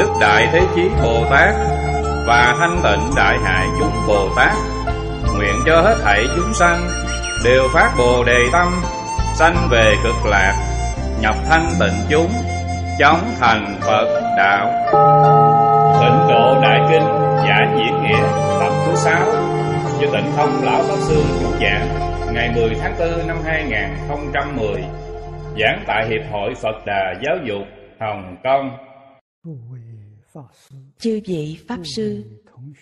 Đức Đại Thế Chí Bồ Tát và Thanh Tịnh Đại Hải chúng Bồ Tát. Nguyện cho hết thảy chúng sanh đều phát Bồ đề tâm, sanh về cực lạc, nhập thanh tịnh chúng, chóng thành Phật đạo. Tịnh độ Đại Kinh giải Diễn Nghĩa tập thứ sáu do Tịnh Thông lão pháp sư chủ giảng ngày 10 tháng 4 năm 2010 giảng tại Hiệp hội Phật Đà Giáo dục Hồng Kông. Chư vị Pháp Sư,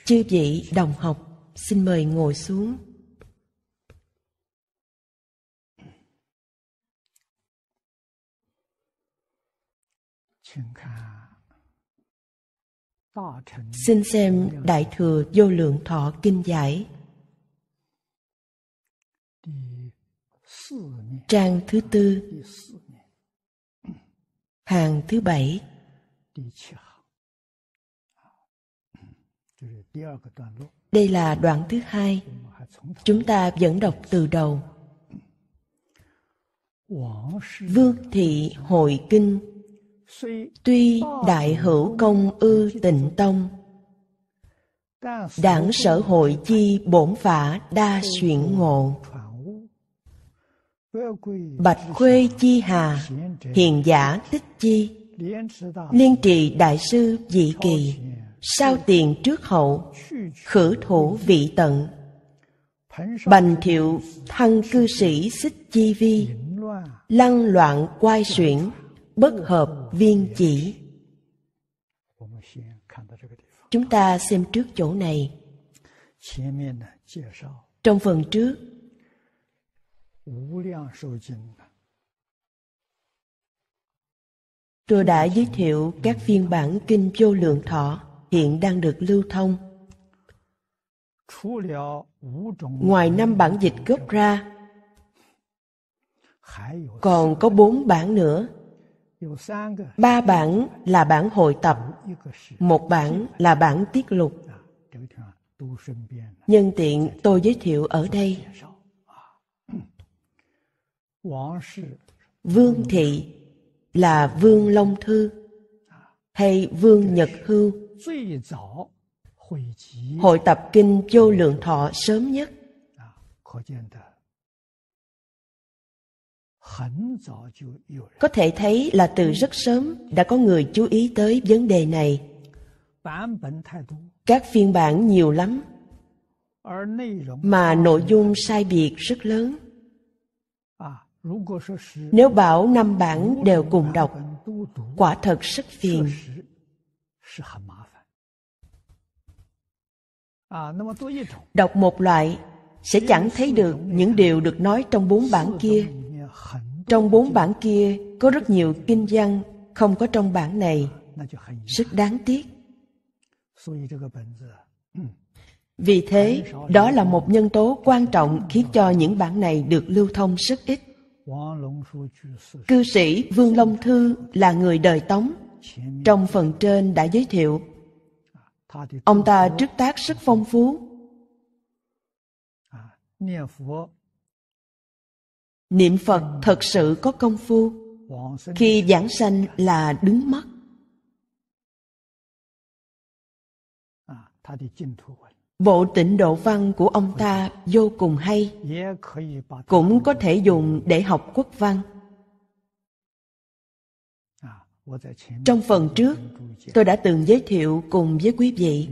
chư vị đồng học, xin mời ngồi xuống. Xin xem Đại Thừa Vô Lượng Thọ Kinh Giải Trang thứ tư Hàng thứ bảy Đây là đoạn thứ hai. Chúng ta vẫn đọc từ đầu. Vương thị hội kinh Tuy đại hữu công ư tịnh tông Đảng sở hội chi bổn phả đa xuyển ngộ Bạch khuê chi hà Hiền giả tích chi Liên trì đại sư dị kỳ sao tiền trước hậu khử thủ vị tận bành thiệu thăng cư sĩ xích chi vi lăng loạn quai xuyển bất hợp viên chỉ chúng ta xem trước chỗ này trong phần trước tôi đã giới thiệu các phiên bản kinh vô lượng thọ hiện đang được lưu thông. Ngoài năm bản dịch gốc ra, còn có bốn bản nữa. Ba bản là bản hội tập, một bản là bản tiết lục. Nhân tiện tôi giới thiệu ở đây. Vương Thị là Vương Long Thư hay Vương Nhật Hưu hội tập kinh vô lượng thọ sớm nhất có thể thấy là từ rất sớm đã có người chú ý tới vấn đề này các phiên bản nhiều lắm mà nội dung sai biệt rất lớn nếu bảo năm bản đều cùng đọc quả thật rất phiền À, Đọc một loại sẽ chẳng thấy được những điều được nói trong bốn bản kia. Trong bốn bản kia có rất nhiều kinh văn không có trong bản này. Rất đáng tiếc. Vì thế, đó là một nhân tố quan trọng khiến cho những bản này được lưu thông rất ít. Cư sĩ Vương Long Thư là người đời Tống. Trong phần trên đã giới thiệu ông ta trước tác rất phong phú à, niệm phật thật sự có công phu khi giảng sanh là đứng mắt à, bộ tịnh độ văn của ông ta vô cùng hay cũng có thể dùng để học quốc văn trong phần trước tôi đã từng giới thiệu cùng với quý vị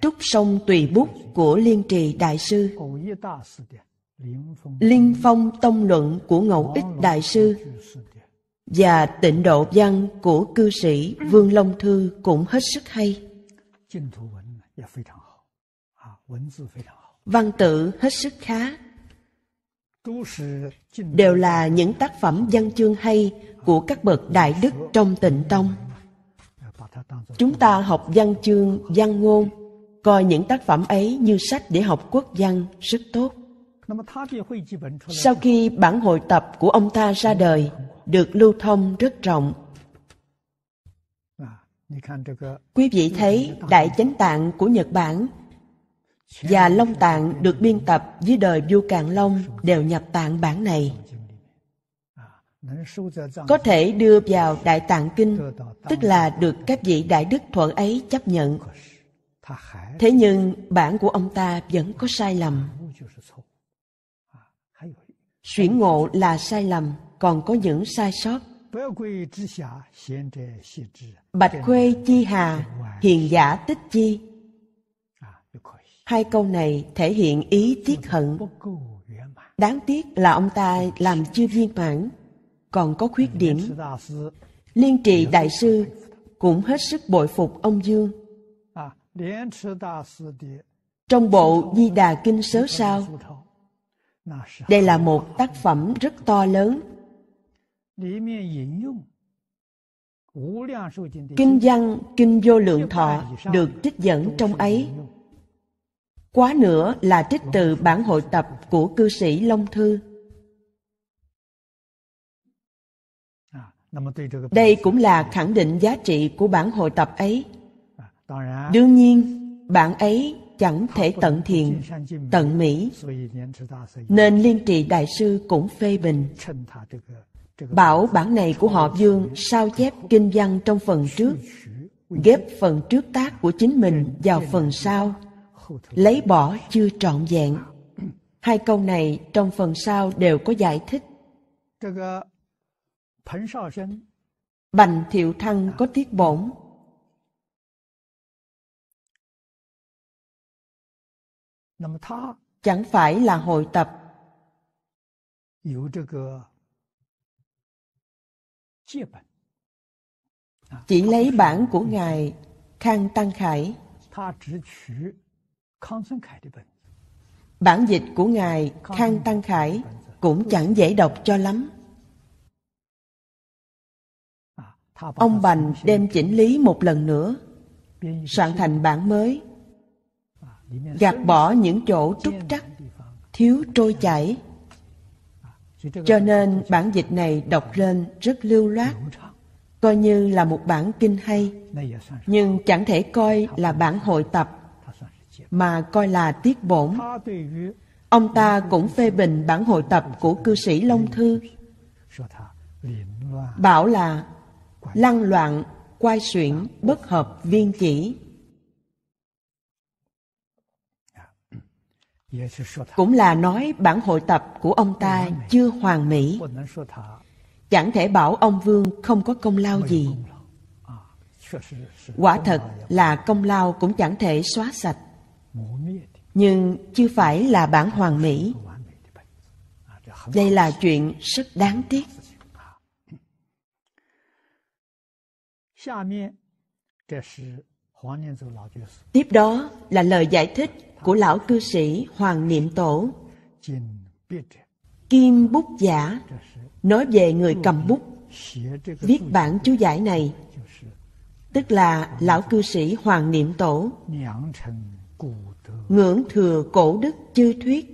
trúc sông tùy bút của liên trì đại sư liên phong tông luận của ngẫu ích đại sư và tịnh độ văn của cư sĩ vương long thư cũng hết sức hay văn tự hết sức khá đều là những tác phẩm văn chương hay của các bậc đại đức trong tịnh tông chúng ta học văn chương văn ngôn coi những tác phẩm ấy như sách để học quốc văn rất tốt sau khi bản hội tập của ông ta ra đời được lưu thông rất rộng quý vị thấy đại chánh tạng của nhật bản và long tạng được biên tập dưới đời vua càn long đều nhập tạng bản này có thể đưa vào đại tạng kinh tức là được các vị đại đức thuận ấy chấp nhận thế nhưng bản của ông ta vẫn có sai lầm xuyển ngộ là sai lầm còn có những sai sót bạch khuê chi hà hiền giả tích chi Hai câu này thể hiện ý tiếc hận. Đáng tiếc là ông ta làm chưa viên mãn, còn có khuyết điểm. Liên trì đại sư cũng hết sức bội phục ông Dương. Trong bộ Di Đà Kinh Sớ Sao, đây là một tác phẩm rất to lớn. Kinh văn Kinh Vô Lượng Thọ được trích dẫn trong ấy Quá nữa là trích từ bản hội tập của cư sĩ Long Thư. Đây cũng là khẳng định giá trị của bản hội tập ấy. Đương nhiên, bạn ấy chẳng thể tận thiện, tận mỹ. Nên Liên Trì Đại Sư cũng phê bình. Bảo bản này của họ Dương sao chép kinh văn trong phần trước, ghép phần trước tác của chính mình vào phần sau lấy bỏ chưa trọn vẹn hai câu này trong phần sau đều có giải thích bành thiệu thăng có tiết bổn chẳng phải là hội tập chỉ lấy bản của ngài khang tăng khải Bản dịch của Ngài Khang Tăng Khải cũng chẳng dễ đọc cho lắm. À, Ông Bành đem chỉnh lý một lần nữa, soạn thành bản mới, à, gạt bỏ những chỗ trúc trắc, thiếu trôi chảy. À, cho nên bản dịch này đọc lên rất lưu loát, coi như là một bản kinh hay, nhưng chẳng thể coi là bản hội tập mà coi là tiết bổn. Ông ta cũng phê bình bản hội tập của cư sĩ Long Thư, bảo là lăng loạn, quay xuyển, bất hợp viên chỉ. Cũng là nói bản hội tập của ông ta chưa hoàn mỹ. Chẳng thể bảo ông Vương không có công lao gì. Quả thật là công lao cũng chẳng thể xóa sạch nhưng chưa phải là bản hoàn mỹ đây là chuyện rất đáng tiếc tiếp đó là lời giải thích của lão cư sĩ hoàng niệm tổ kim bút giả nói về người cầm bút viết bản chú giải này tức là lão cư sĩ hoàng niệm tổ ngưỡng thừa cổ đức chư thuyết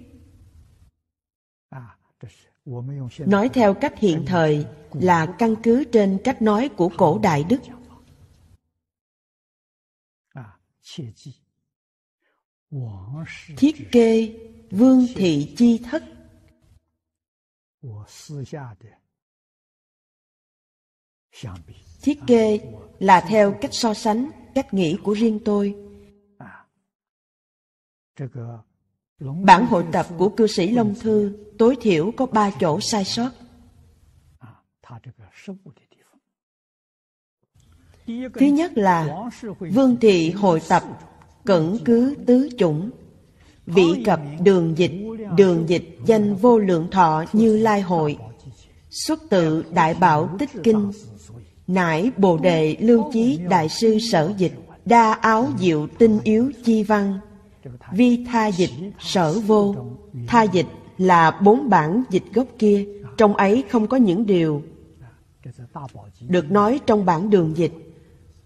nói theo cách hiện thời là căn cứ trên cách nói của cổ đại đức thiết kê vương thị chi thất thiết kê là theo cách so sánh cách nghĩ của riêng tôi Bản hội tập của cư sĩ Long Thư tối thiểu có ba chỗ sai sót. Thứ nhất là Vương Thị hội tập cẩn cứ tứ chủng Vị cập đường dịch Đường dịch danh vô lượng thọ như lai hội Xuất tự đại bảo tích kinh Nải bồ đề lưu chí đại sư sở dịch Đa áo diệu tinh yếu chi văn vi tha dịch sở vô tha dịch là bốn bản dịch gốc kia trong ấy không có những điều được nói trong bản đường dịch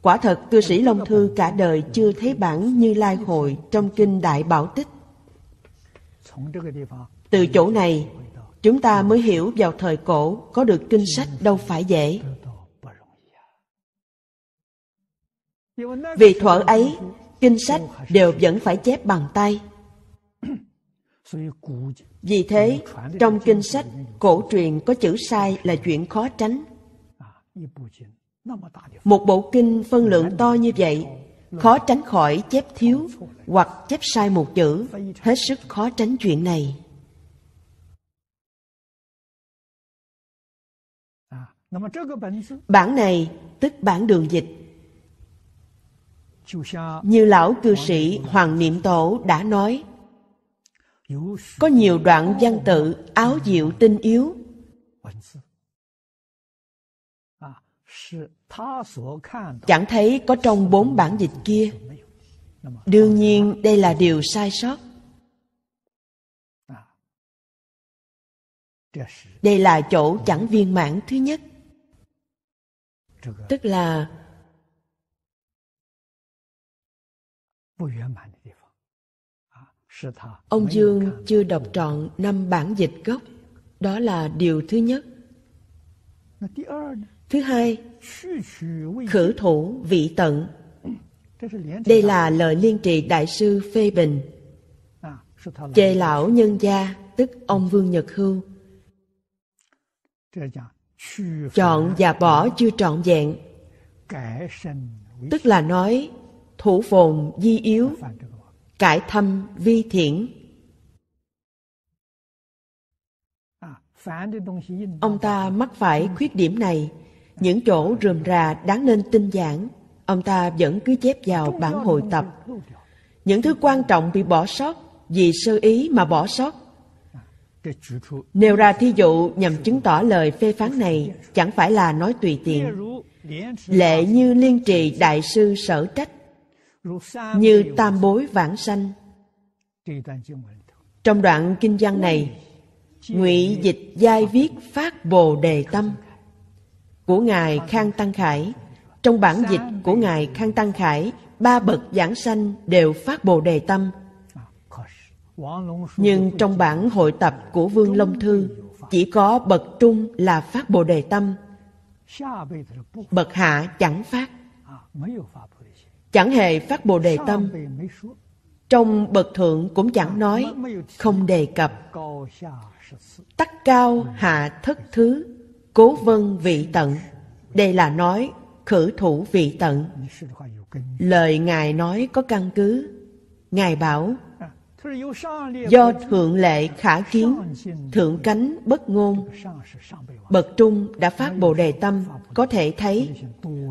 quả thật Tư sĩ long thư cả đời chưa thấy bản như lai hội trong kinh đại bảo tích từ chỗ này chúng ta mới hiểu vào thời cổ có được kinh sách đâu phải dễ vì thuở ấy kinh sách đều vẫn phải chép bằng tay vì thế trong kinh sách cổ truyền có chữ sai là chuyện khó tránh một bộ kinh phân lượng to như vậy khó tránh khỏi chép thiếu hoặc chép sai một chữ hết sức khó tránh chuyện này bản này tức bản đường dịch như lão cư sĩ Hoàng Niệm Tổ đã nói Có nhiều đoạn văn tự áo diệu tinh yếu Chẳng thấy có trong bốn bản dịch kia Đương nhiên đây là điều sai sót Đây là chỗ chẳng viên mãn thứ nhất Tức là Ông Dương chưa đọc trọn năm bản dịch gốc, đó là điều thứ nhất. Thứ hai, khử thủ vị tận. Đây là lời liên trì đại sư phê bình. Chê lão nhân gia, tức ông Vương Nhật Hưu. Chọn và bỏ chưa trọn vẹn. Tức là nói thủ phồn di yếu cải thâm vi thiển ông ta mắc phải khuyết điểm này những chỗ rườm rà đáng nên tinh giản ông ta vẫn cứ chép vào bản hồi tập những thứ quan trọng bị bỏ sót vì sơ ý mà bỏ sót nêu ra thí dụ nhằm chứng tỏ lời phê phán này chẳng phải là nói tùy tiện lệ như liên trì đại sư sở trách như tam bối vãng sanh trong đoạn kinh văn này ngụy dịch giai viết phát bồ đề tâm của ngài khang tăng khải trong bản dịch của ngài khang tăng khải ba bậc giảng sanh đều phát bồ đề tâm nhưng trong bản hội tập của vương long thư chỉ có bậc trung là phát bồ đề tâm bậc hạ chẳng phát chẳng hề phát bồ đề tâm trong bậc thượng cũng chẳng nói không đề cập tắc cao hạ thất thứ cố vân vị tận đây là nói khử thủ vị tận lời ngài nói có căn cứ ngài bảo do thượng lệ khả kiến thượng cánh bất ngôn bậc trung đã phát bồ đề tâm có thể thấy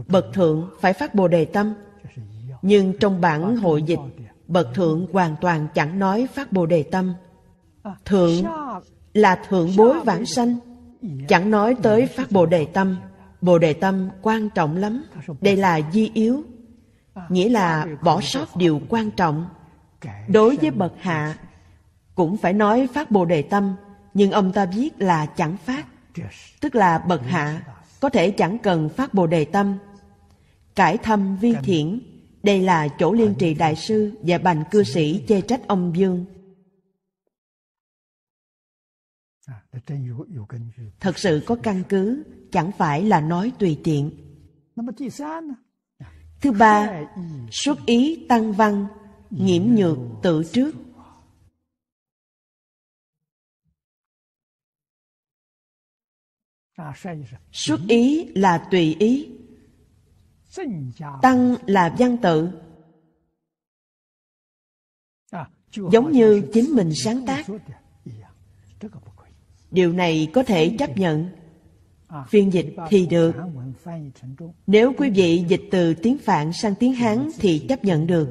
bậc thượng phải phát bồ đề tâm nhưng trong bản hội dịch bậc thượng hoàn toàn chẳng nói phát bồ đề tâm thượng là thượng bối vãng sanh chẳng nói tới phát bồ đề tâm bồ đề tâm quan trọng lắm đây là di yếu nghĩa là bỏ sót điều quan trọng đối với bậc hạ cũng phải nói phát bồ đề tâm nhưng ông ta viết là chẳng phát tức là bậc hạ có thể chẳng cần phát bồ đề tâm cải thâm vi thiện đây là chỗ liên trì đại sư và bành cư sĩ chê trách ông Dương. À, Thật sự có căn cứ, chẳng phải là nói tùy tiện. À. À, Thứ ba, xuất ý tăng văn, nhiễm nhược tự trước. Xuất ý là tùy ý. Tăng là văn tự à, Giống như chính mình sáng tác dạ, Điều này có thể chấp nhận à, Phiên dịch thì được Nếu quý vị dịch từ tiếng Phạn sang tiếng Hán thì chấp nhận được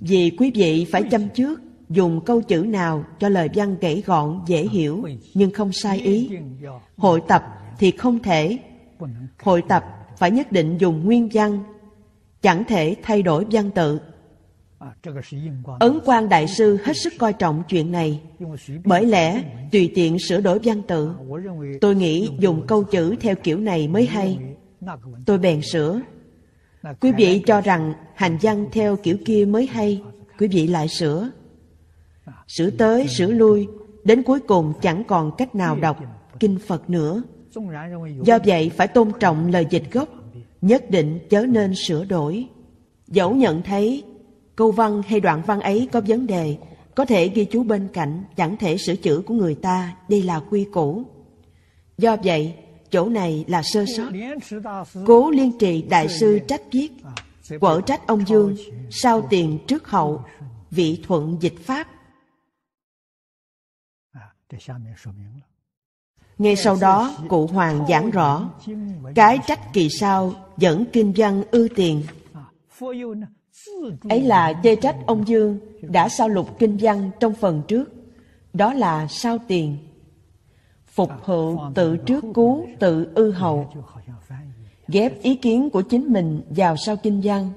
Vì quý vị phải chăm trước dùng câu chữ nào cho lời văn gãy gọn dễ à, hiểu nhưng không sai ý hội tập thì không thể hội tập phải nhất định dùng nguyên văn, chẳng thể thay đổi văn tự. À, Ấn quan Đại Sư hết sức coi trọng chuyện này Bởi lẽ tùy tiện sửa đổi văn tự Tôi nghĩ dùng câu chữ theo kiểu này mới hay Tôi bèn sửa Quý vị cho rằng hành văn theo kiểu kia mới hay Quý vị lại sửa Sửa tới sửa lui Đến cuối cùng chẳng còn cách nào đọc Kinh Phật nữa Do vậy phải tôn trọng lời dịch gốc, nhất định chớ nên sửa đổi. Dẫu nhận thấy câu văn hay đoạn văn ấy có vấn đề, có thể ghi chú bên cạnh chẳng thể sửa chữa của người ta, đây là quy củ. Do vậy, chỗ này là sơ sót. Cố liên trì đại sư trách viết, quở trách ông Dương, sao tiền trước hậu, vị thuận dịch pháp. À, ngay sau đó, cụ Hoàng giảng rõ cái trách kỳ sau dẫn kinh văn ư tiền. Ấy là chê trách ông Dương đã sao lục kinh văn trong phần trước. Đó là sao tiền. Phục hữu tự trước cú tự ư hậu. Ghép ý kiến của chính mình vào sao kinh văn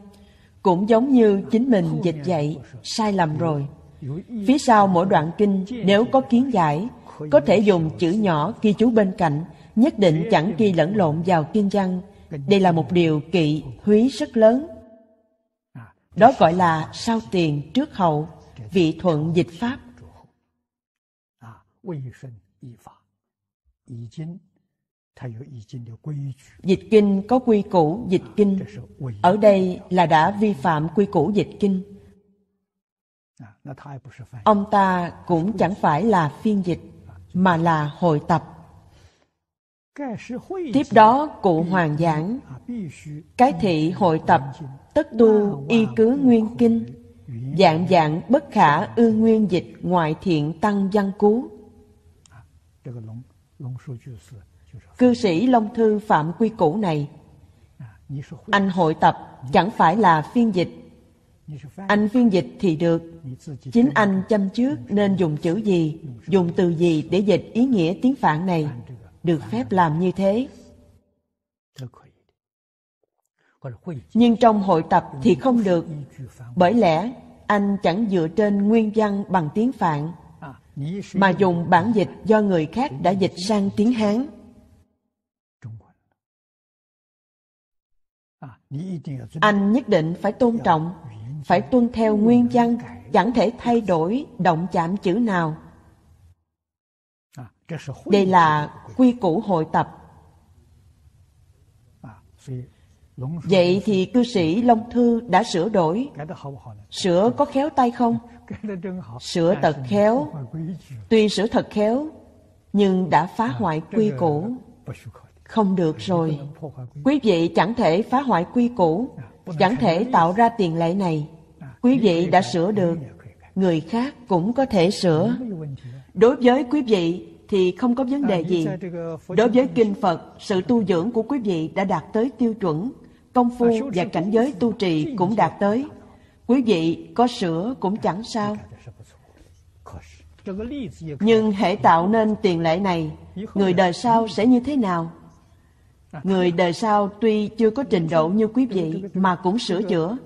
Cũng giống như chính mình dịch dạy, sai lầm rồi. Phía sau mỗi đoạn kinh nếu có kiến giải có thể dùng chữ nhỏ ghi chú bên cạnh, nhất định chẳng ghi lẫn lộn vào kinh văn. Đây là một điều kỵ húy rất lớn. Đó gọi là sau tiền trước hậu, vị thuận dịch pháp. Dịch kinh có quy củ dịch kinh. Ở đây là đã vi phạm quy củ dịch kinh. Ông ta cũng chẳng phải là phiên dịch mà là hội tập. Tiếp đó cụ hoàng giảng, cái thị hội tập, tất tu y cứ nguyên kinh, dạng dạng bất khả ư nguyên dịch ngoại thiện tăng văn cú. Cư sĩ Long Thư Phạm Quy Cũ này, anh hội tập chẳng phải là phiên dịch anh phiên dịch thì được. Chính anh chăm trước nên dùng chữ gì, dùng từ gì để dịch ý nghĩa tiếng phạn này. Được phép làm như thế. Nhưng trong hội tập thì không được. Bởi lẽ anh chẳng dựa trên nguyên văn bằng tiếng phạn mà dùng bản dịch do người khác đã dịch sang tiếng Hán. Anh nhất định phải tôn trọng phải tuân theo nguyên văn chẳng thể thay đổi động chạm chữ nào đây là quy củ hội tập vậy thì cư sĩ long thư đã sửa đổi sửa có khéo tay không sửa thật khéo tuy sửa thật khéo nhưng đã phá hoại quy củ không được rồi quý vị chẳng thể phá hoại quy củ chẳng thể tạo ra tiền lệ này quý vị đã sửa được người khác cũng có thể sửa đối với quý vị thì không có vấn đề gì đối với kinh phật sự tu dưỡng của quý vị đã đạt tới tiêu chuẩn công phu và cảnh giới tu trì cũng đạt tới quý vị có sửa cũng chẳng sao nhưng hệ tạo nên tiền lệ này người đời sau sẽ như thế nào Người đời sau tuy chưa có trình độ như quý vị mà cũng sửa chữa.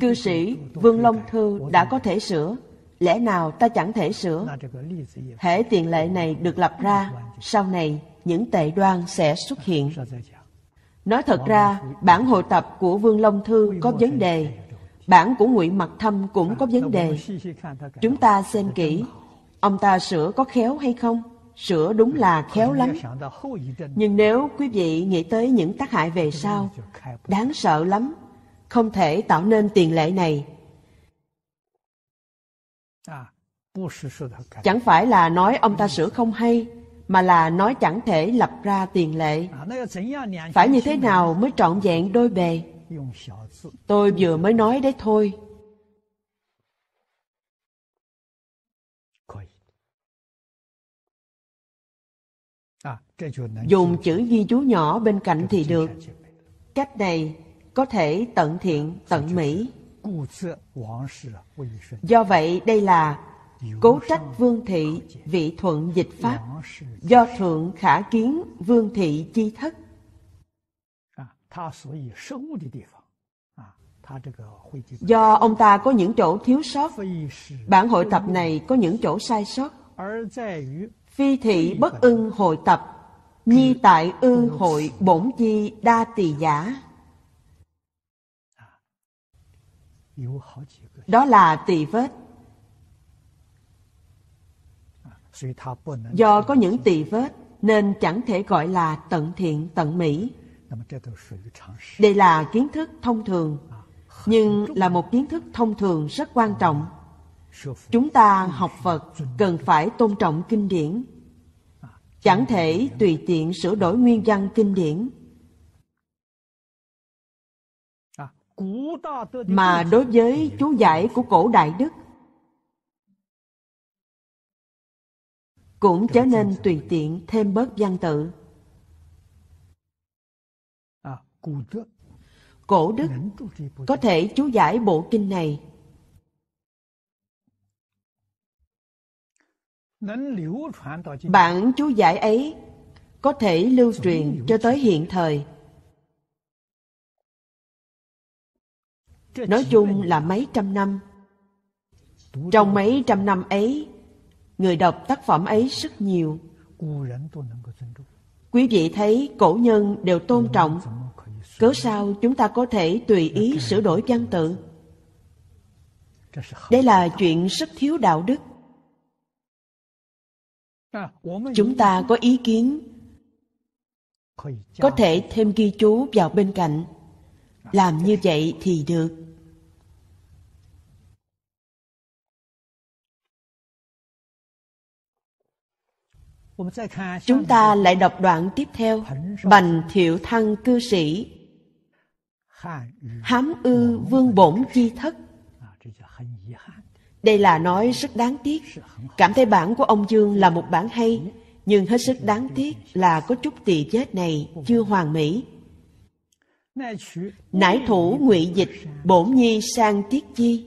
Cư sĩ Vương Long Thư đã có thể sửa, lẽ nào ta chẳng thể sửa? Thể tiền lệ này được lập ra, sau này những tệ đoan sẽ xuất hiện. Nói thật ra, bản hội tập của Vương Long Thư có vấn đề, bản của Ngụy Mặc Thâm cũng có vấn đề. Chúng ta xem kỹ, ông ta sửa có khéo hay không? sửa đúng là khéo lắm nhưng nếu quý vị nghĩ tới những tác hại về sau đáng sợ lắm không thể tạo nên tiền lệ này chẳng phải là nói ông ta sửa không hay mà là nói chẳng thể lập ra tiền lệ phải như thế nào mới trọn vẹn đôi bề tôi vừa mới nói đấy thôi dùng chữ ghi chú nhỏ bên cạnh thì được cách này có thể tận thiện tận mỹ do vậy đây là cố trách vương thị vị thuận dịch pháp do thượng khả kiến vương thị chi thất do ông ta có những chỗ thiếu sót bản hội tập này có những chỗ sai sót phi thị bất ưng hội tập Nhi tại ư hội bổn chi đa tỳ giả Đó là tỳ vết Do có những tỳ vết Nên chẳng thể gọi là tận thiện tận mỹ Đây là kiến thức thông thường Nhưng là một kiến thức thông thường rất quan trọng Chúng ta học Phật cần phải tôn trọng kinh điển chẳng thể tùy tiện sửa đổi nguyên văn kinh điển mà đối với chú giải của cổ đại đức cũng trở nên tùy tiện thêm bớt văn tự cổ đức có thể chú giải bộ kinh này Bản chú giải ấy có thể lưu truyền cho tới hiện thời. Nói chung là mấy trăm năm. Trong mấy trăm năm ấy, người đọc tác phẩm ấy rất nhiều. Quý vị thấy cổ nhân đều tôn trọng, cớ sao chúng ta có thể tùy ý sửa đổi văn tự. Đây là chuyện rất thiếu đạo đức chúng ta có ý kiến có thể thêm ghi chú vào bên cạnh làm như vậy thì được chúng ta lại đọc đoạn tiếp theo bành thiệu thăng cư sĩ hám ư vương bổn chi thất đây là nói rất đáng tiếc. Cảm thấy bản của ông Dương là một bản hay, nhưng hết sức đáng tiếc là có chút tỳ vết này chưa hoàn mỹ. Nải thủ ngụy dịch, bổn nhi sang tiết chi.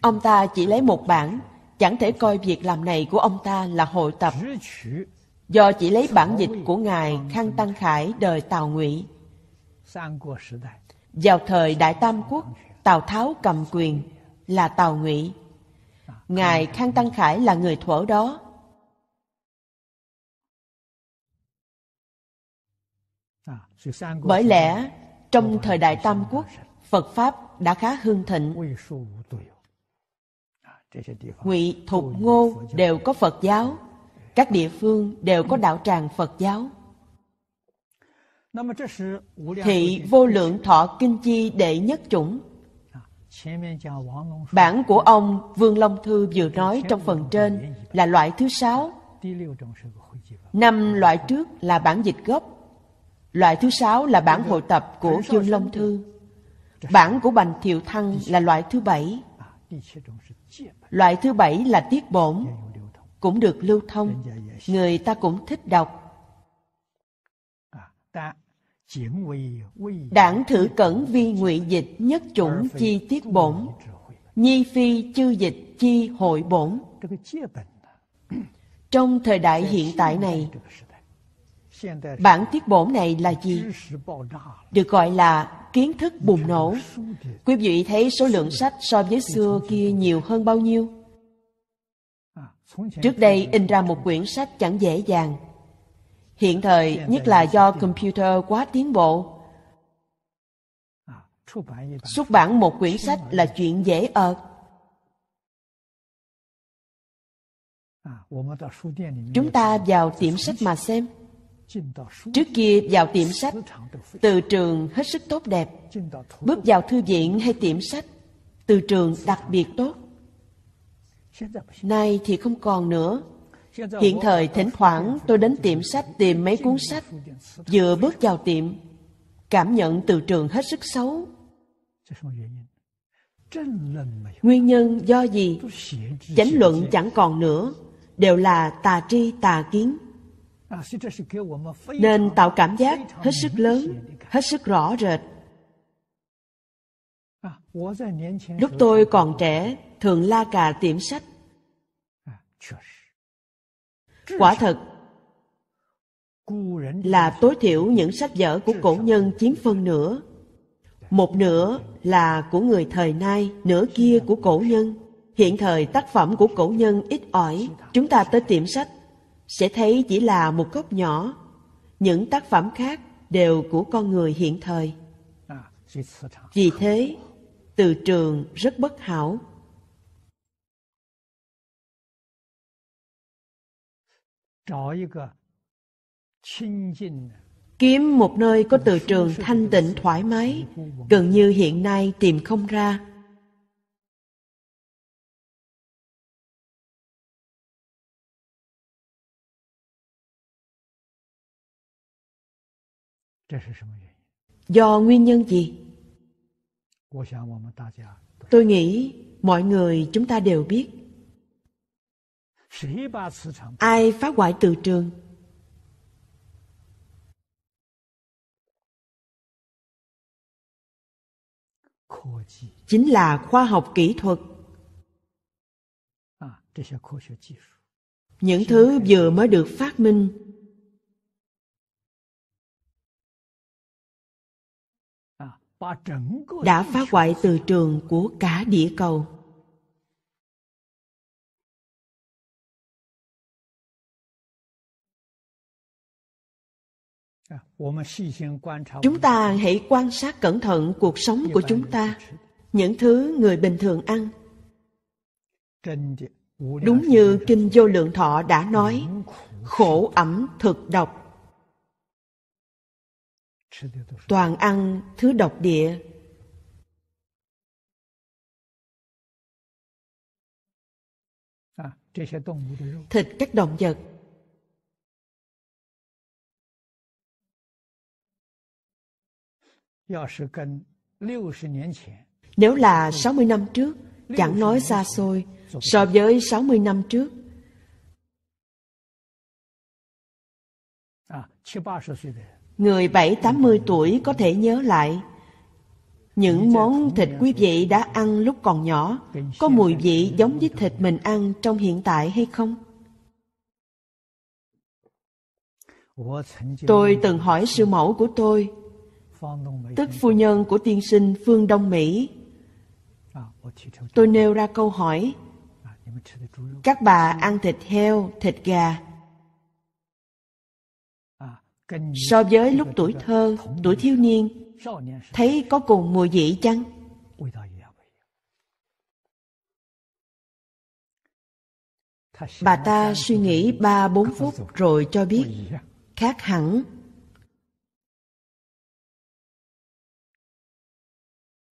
Ông ta chỉ lấy một bản, chẳng thể coi việc làm này của ông ta là hội tập. Do chỉ lấy bản dịch của Ngài Khang Tăng Khải đời Tào Ngụy. Vào thời Đại Tam Quốc, Tào Tháo cầm quyền là Tào Ngụy. Ngài Khang Tăng Khải là người thuở đó. Bởi lẽ, trong thời đại Tam Quốc, Phật Pháp đã khá hương thịnh. Ngụy, Thục, Ngô đều có Phật giáo. Các địa phương đều có đạo tràng Phật giáo. Thị vô lượng thọ kinh chi đệ nhất chủng Bản của ông Vương Long Thư vừa nói trong phần trên là loại thứ sáu. Năm loại trước là bản dịch gốc. Loại thứ sáu là bản hội tập của Vương Long Thư. Bản của Bành Thiệu Thăng là loại thứ bảy. Loại thứ bảy là tiết bổn, cũng được lưu thông. Người ta cũng thích đọc. Đảng thử cẩn vi ngụy dịch nhất chủng chi tiết bổn Nhi phi chư dịch chi hội bổn Trong thời đại hiện tại này Bản tiết bổn này là gì? Được gọi là kiến thức bùng nổ Quý vị thấy số lượng sách so với xưa kia nhiều hơn bao nhiêu? À, Trước đây in ra một quyển sách chẳng dễ dàng hiện thời nhất là do computer quá tiến bộ à, xuất bản một quyển sách là chuyện dễ ợt chúng ta vào tiệm sách mà xem trước kia vào tiệm sách từ trường hết sức tốt đẹp bước vào thư viện hay tiệm sách từ trường đặc biệt tốt nay thì không còn nữa Hiện thời thỉnh thoảng tôi đến tiệm sách tìm mấy cuốn sách, vừa bước vào tiệm, cảm nhận từ trường hết sức xấu. Nguyên nhân do gì? Chánh luận chẳng còn nữa, đều là tà tri tà kiến. Nên tạo cảm giác hết sức lớn, hết sức rõ rệt. Lúc tôi còn trẻ, thường la cà tiệm sách quả thật là tối thiểu những sách vở của cổ nhân chiếm phân nửa một nửa là của người thời nay nửa kia của cổ nhân hiện thời tác phẩm của cổ nhân ít ỏi chúng ta tới tiệm sách sẽ thấy chỉ là một góc nhỏ những tác phẩm khác đều của con người hiện thời vì thế từ trường rất bất hảo Kiếm một nơi có từ trường thanh tịnh thoải mái, gần như hiện nay tìm không ra. Do nguyên nhân gì? Tôi nghĩ mọi người chúng ta đều biết Ai phá hoại từ trường chính là khoa học kỹ thuật những thứ vừa mới được phát minh à, đã phá hoại từ trường của cả địa cầu chúng ta hãy quan sát cẩn thận cuộc sống của chúng ta những thứ người bình thường ăn đúng như kinh vô lượng thọ đã nói khổ ẩm thực độc toàn ăn thứ độc địa à, thịt các động vật Nếu là 60 năm trước, chẳng nói xa xôi, so với 60 năm trước, Người bảy tám mươi tuổi có thể nhớ lại những món thịt quý vị đã ăn lúc còn nhỏ có mùi vị giống với thịt mình ăn trong hiện tại hay không? Tôi từng hỏi sư mẫu của tôi tức phu nhân của tiên sinh Phương Đông Mỹ. À, Tôi nêu ra câu hỏi, à, các bà ăn thịt heo, thịt gà, à, so với lúc tuổi thơ, tuổi thiếu niên, thấy có cùng mùi vị chăng? Bà ta suy nghĩ ba bốn phút rồi cho biết khác hẳn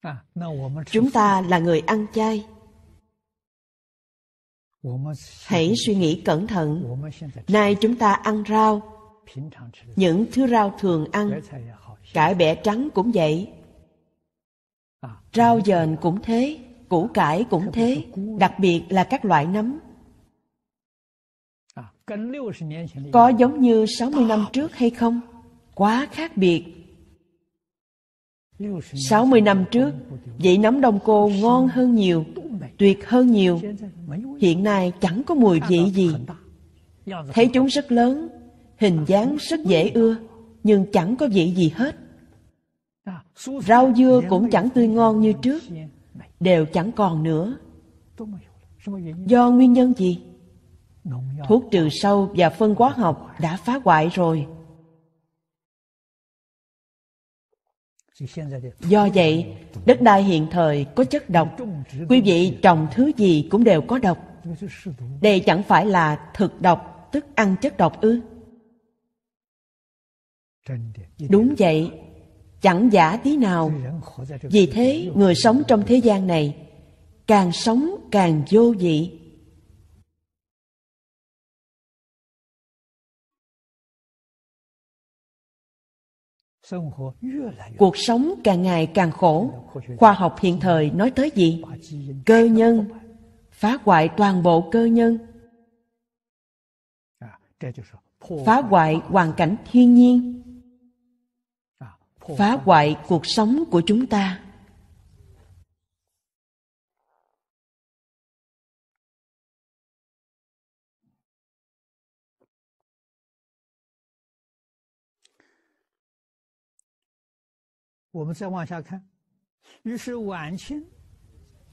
À? chúng ta là người ăn chay hãy suy nghĩ cẩn thận nay chúng ta ăn rau những thứ rau thường ăn cải bẹ trắng cũng vậy à, rau dền cũng thế củ cải cũng thế đặc biệt là các loại nấm à, có giống như 60 năm trước hay không? Quá khác biệt. 60 năm trước, vị nấm đông cô ngon hơn nhiều, tuyệt hơn nhiều. Hiện nay chẳng có mùi vị gì. Thấy chúng rất lớn, hình dáng rất dễ ưa, nhưng chẳng có vị gì hết. Rau dưa cũng chẳng tươi ngon như trước, đều chẳng còn nữa. Do nguyên nhân gì? Thuốc trừ sâu và phân hóa học đã phá hoại rồi. Do vậy, đất đai hiện thời có chất độc. Quý vị trồng thứ gì cũng đều có độc. Đây chẳng phải là thực độc, tức ăn chất độc ư? Đúng vậy, chẳng giả tí nào. Vì thế, người sống trong thế gian này, càng sống càng vô vị. cuộc sống càng ngày càng khổ khoa học hiện thời nói tới gì cơ nhân phá hoại toàn bộ cơ nhân à, phá hoại hoàn cảnh thiên nhiên à, phá hoại cuộc sống của chúng ta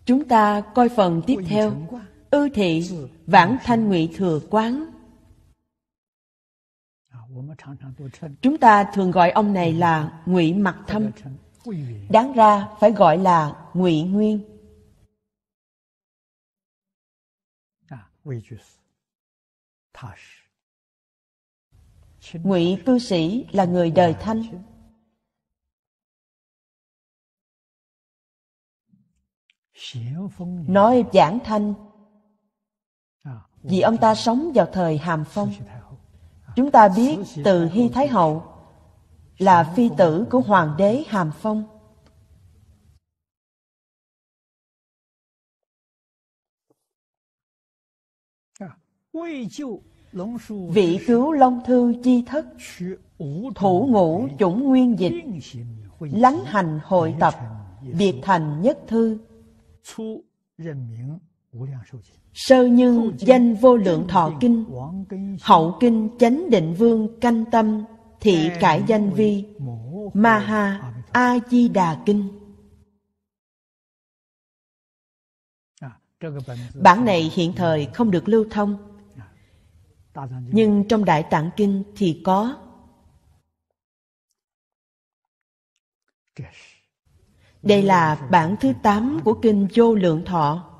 Chúng ta coi phần tiếp theo Ư thị vãng thanh ngụy thừa quán Chúng ta thường gọi ông này là Ngụy Mặc Thâm Đáng ra phải gọi là Ngụy Nguyên Ngụy cư sĩ là người đời Thanh nói giảng thanh à, vì ông ta sống vào thời hàm phong à, chúng ta biết từ hy thái hậu là phi tử của hoàng đế hàm phong à, vị cứu long thư chi thất thủ ngũ chủng nguyên dịch lánh hành hội tập biệt thành nhất thư Sơ Nhân danh vô lượng thọ kinh Hậu kinh chánh định vương canh tâm Thị cải danh vi Ma ha A-di-đà kinh à, Bản này hiện thời không được lưu thông à, Nhưng trong Đại Tạng Kinh thì có đây là bản thứ 8 của Kinh Vô Lượng Thọ.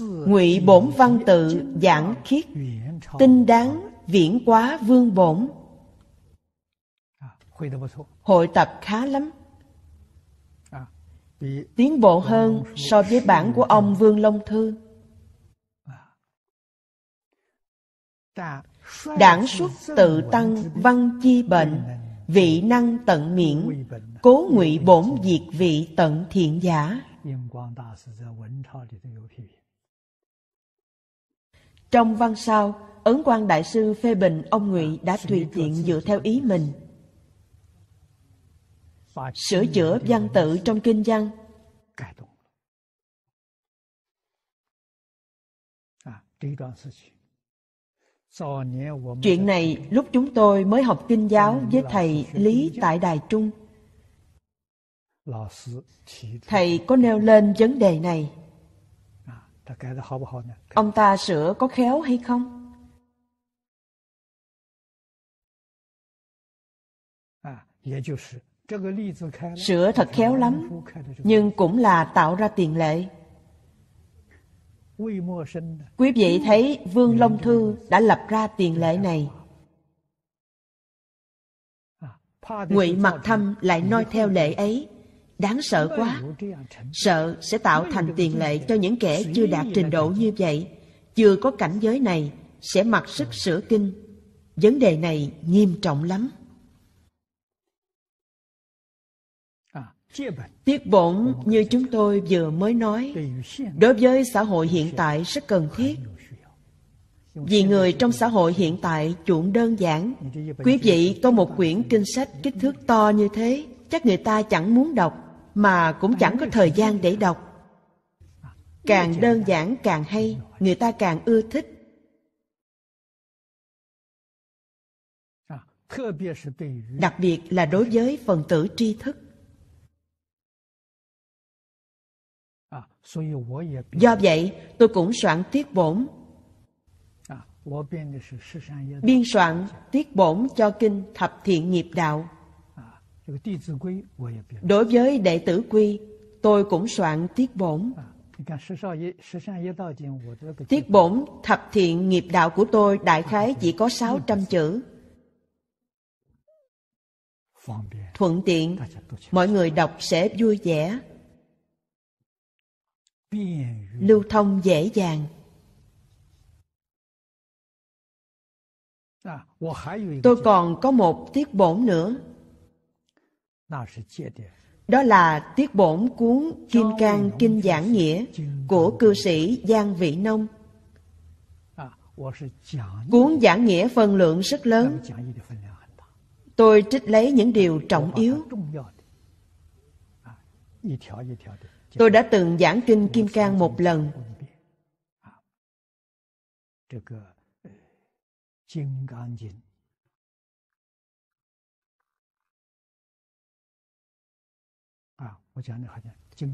Ngụy Bổn Văn Tự Giảng Khiết Tinh đáng viễn quá vương bổn Hội tập khá lắm Tiến bộ hơn so với bản của ông Vương Long Thư Đảng xuất tự tăng văn chi bệnh Vị năng tận miễn Cố ngụy bổn diệt vị tận thiện giả Trong văn sau Ấn quan đại sư phê bình ông Ngụy đã tùy tiện dựa theo ý mình Sửa chữa văn tự trong kinh văn À, 这一段事情。Chuyện này lúc chúng tôi mới học kinh giáo với thầy Lý tại Đài Trung. Thầy có nêu lên vấn đề này. Ông ta sửa có khéo hay không? Sửa thật khéo lắm, nhưng cũng là tạo ra tiền lệ. Quý vị thấy Vương Long Thư đã lập ra tiền lệ này. À, Ngụy Mặc Thâm lại noi theo lệ ấy, đáng sợ quá. Sợ sẽ tạo thành tiền lệ cho những kẻ chưa đạt trình độ như vậy, chưa có cảnh giới này, sẽ mặc sức à. sửa kinh. Vấn đề này nghiêm trọng lắm. Tiết bổn như chúng tôi vừa mới nói, đối với xã hội hiện tại rất cần thiết. Vì người trong xã hội hiện tại chuộng đơn giản, quý vị có một quyển kinh sách kích thước to như thế, chắc người ta chẳng muốn đọc, mà cũng chẳng có thời gian để đọc. Càng đơn giản càng hay, người ta càng ưa thích. Đặc biệt là đối với phần tử tri thức À, Do vậy, tôi cũng soạn tiết bổn. À, Biên soạn tiết bổn cho kinh thập thiện nghiệp đạo. À, Đối với đệ tử quy, tôi cũng soạn tiết bổn. Tiết bổn thập thiện nghiệp đạo của tôi đại khái chỉ có 600 chữ. Thuận tiện, mọi người đọc sẽ vui vẻ lưu thông dễ dàng tôi còn có một tiết bổn nữa đó là tiết bổn cuốn kim cang kinh giảng nghĩa của cư sĩ giang vị nông cuốn giảng nghĩa phân lượng rất lớn tôi trích lấy những điều trọng yếu Tôi đã từng giảng kinh Kim Cang một lần.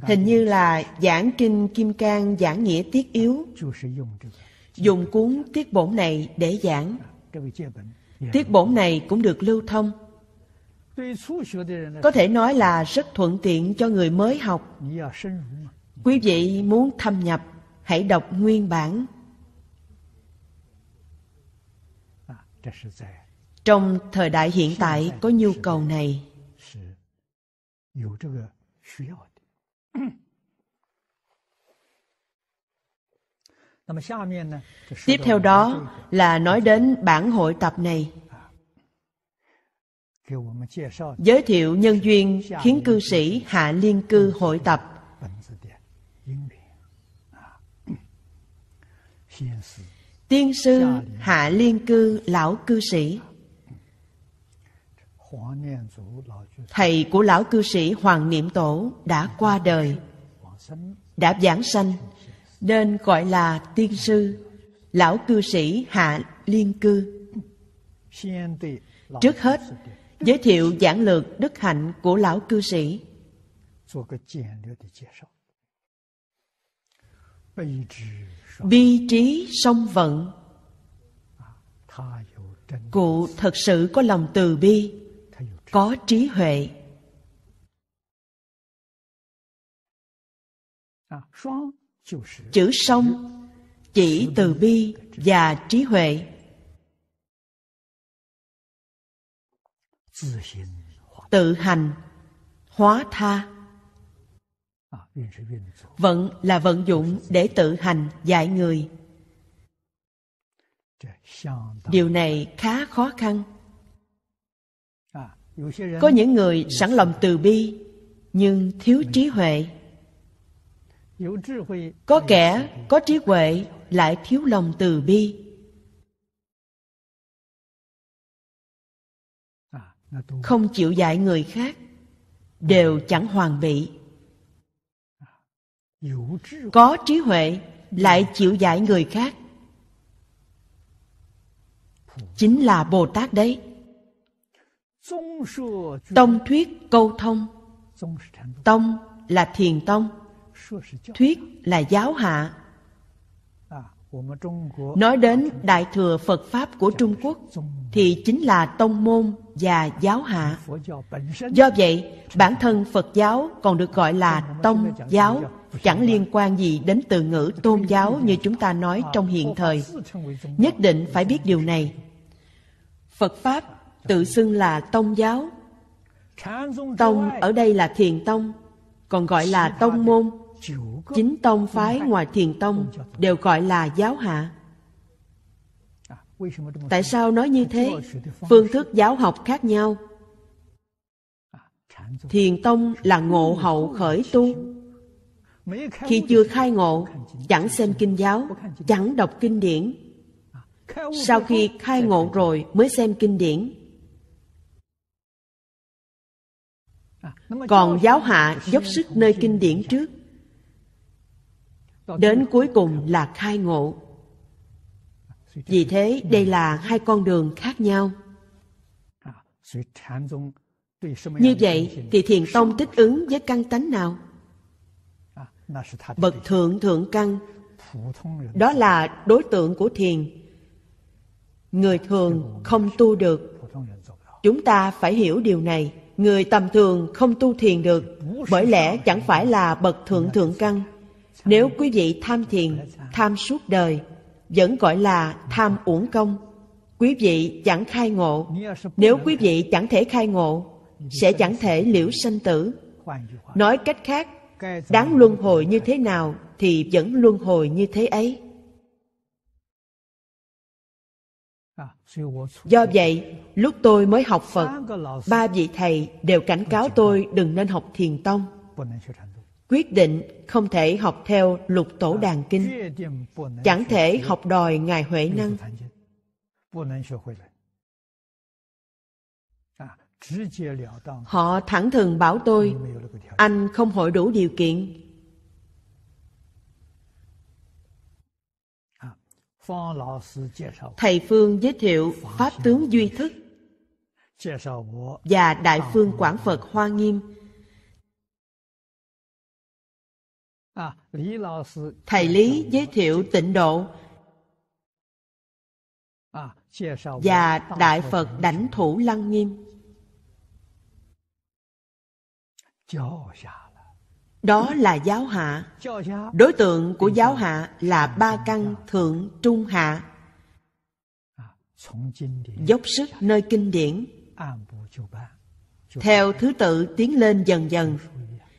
Hình như là giảng kinh Kim Cang giảng nghĩa tiết yếu. Dùng cuốn tiết bổn này để giảng. Tiết bổn này cũng được lưu thông có thể nói là rất thuận tiện cho người mới học quý vị muốn thâm nhập hãy đọc nguyên bản trong thời đại hiện tại có nhu cầu này tiếp theo đó là nói đến bản hội tập này giới thiệu nhân duyên khiến cư sĩ hạ liên cư hội tập tiên sư hạ liên cư lão cư sĩ thầy của lão cư sĩ hoàng niệm tổ đã qua đời đã giảng sanh nên gọi là tiên sư lão cư sĩ hạ liên cư trước hết giới thiệu giảng lược đức hạnh của lão cư sĩ. Bi trí song vận Cụ thật sự có lòng từ bi, có trí huệ. Chữ song chỉ từ bi và trí huệ tự hành hóa tha vận là vận dụng để tự hành dạy người điều này khá khó khăn có những người sẵn lòng từ bi nhưng thiếu trí huệ có kẻ có trí huệ lại thiếu lòng từ bi không chịu dạy người khác đều chẳng hoàn bị có trí huệ lại chịu dạy người khác chính là bồ tát đấy tông thuyết câu thông tông là thiền tông thuyết là giáo hạ Nói đến Đại Thừa Phật Pháp của Trung Quốc thì chính là tông môn và giáo hạ. Do vậy, bản thân Phật giáo còn được gọi là tông giáo, chẳng liên quan gì đến từ ngữ tôn giáo như chúng ta nói trong hiện thời. Nhất định phải biết điều này. Phật Pháp tự xưng là tông giáo. Tông ở đây là thiền tông, còn gọi là tông môn chín tông phái ngoài thiền tông đều gọi là giáo hạ tại sao nói như thế phương thức giáo học khác nhau thiền tông là ngộ hậu khởi tu khi chưa khai ngộ chẳng xem kinh giáo chẳng đọc kinh điển sau khi khai ngộ rồi mới xem kinh điển còn giáo hạ dốc sức nơi kinh điển trước đến cuối cùng là khai ngộ vì thế đây là hai con đường khác nhau như vậy thì thiền tông thích ứng với căn tánh nào bậc thượng thượng căn đó là đối tượng của thiền người thường không tu được chúng ta phải hiểu điều này người tầm thường không tu thiền được bởi lẽ chẳng phải là bậc thượng thượng căn nếu quý vị tham thiền, tham suốt đời, vẫn gọi là tham uổng công. Quý vị chẳng khai ngộ. Nếu quý vị chẳng thể khai ngộ, sẽ chẳng thể liễu sanh tử. Nói cách khác, đáng luân hồi như thế nào thì vẫn luân hồi như thế ấy. Do vậy, lúc tôi mới học Phật, ba vị thầy đều cảnh cáo tôi đừng nên học thiền tông quyết định không thể học theo lục tổ đàn kinh chẳng thể học đòi ngài huệ năng họ thẳng thừng bảo tôi anh không hội đủ điều kiện thầy phương giới thiệu pháp tướng duy thức và đại phương quảng phật hoa nghiêm À, Thầy Lý giới thiệu tịnh độ à, và Đại Phật Đảnh Thủ Lăng Nghiêm. Đó là giáo hạ. Đối tượng của giáo hạ là ba căn thượng trung hạ. À, Dốc sức nơi kinh điển. Theo thứ tự tiến lên dần dần,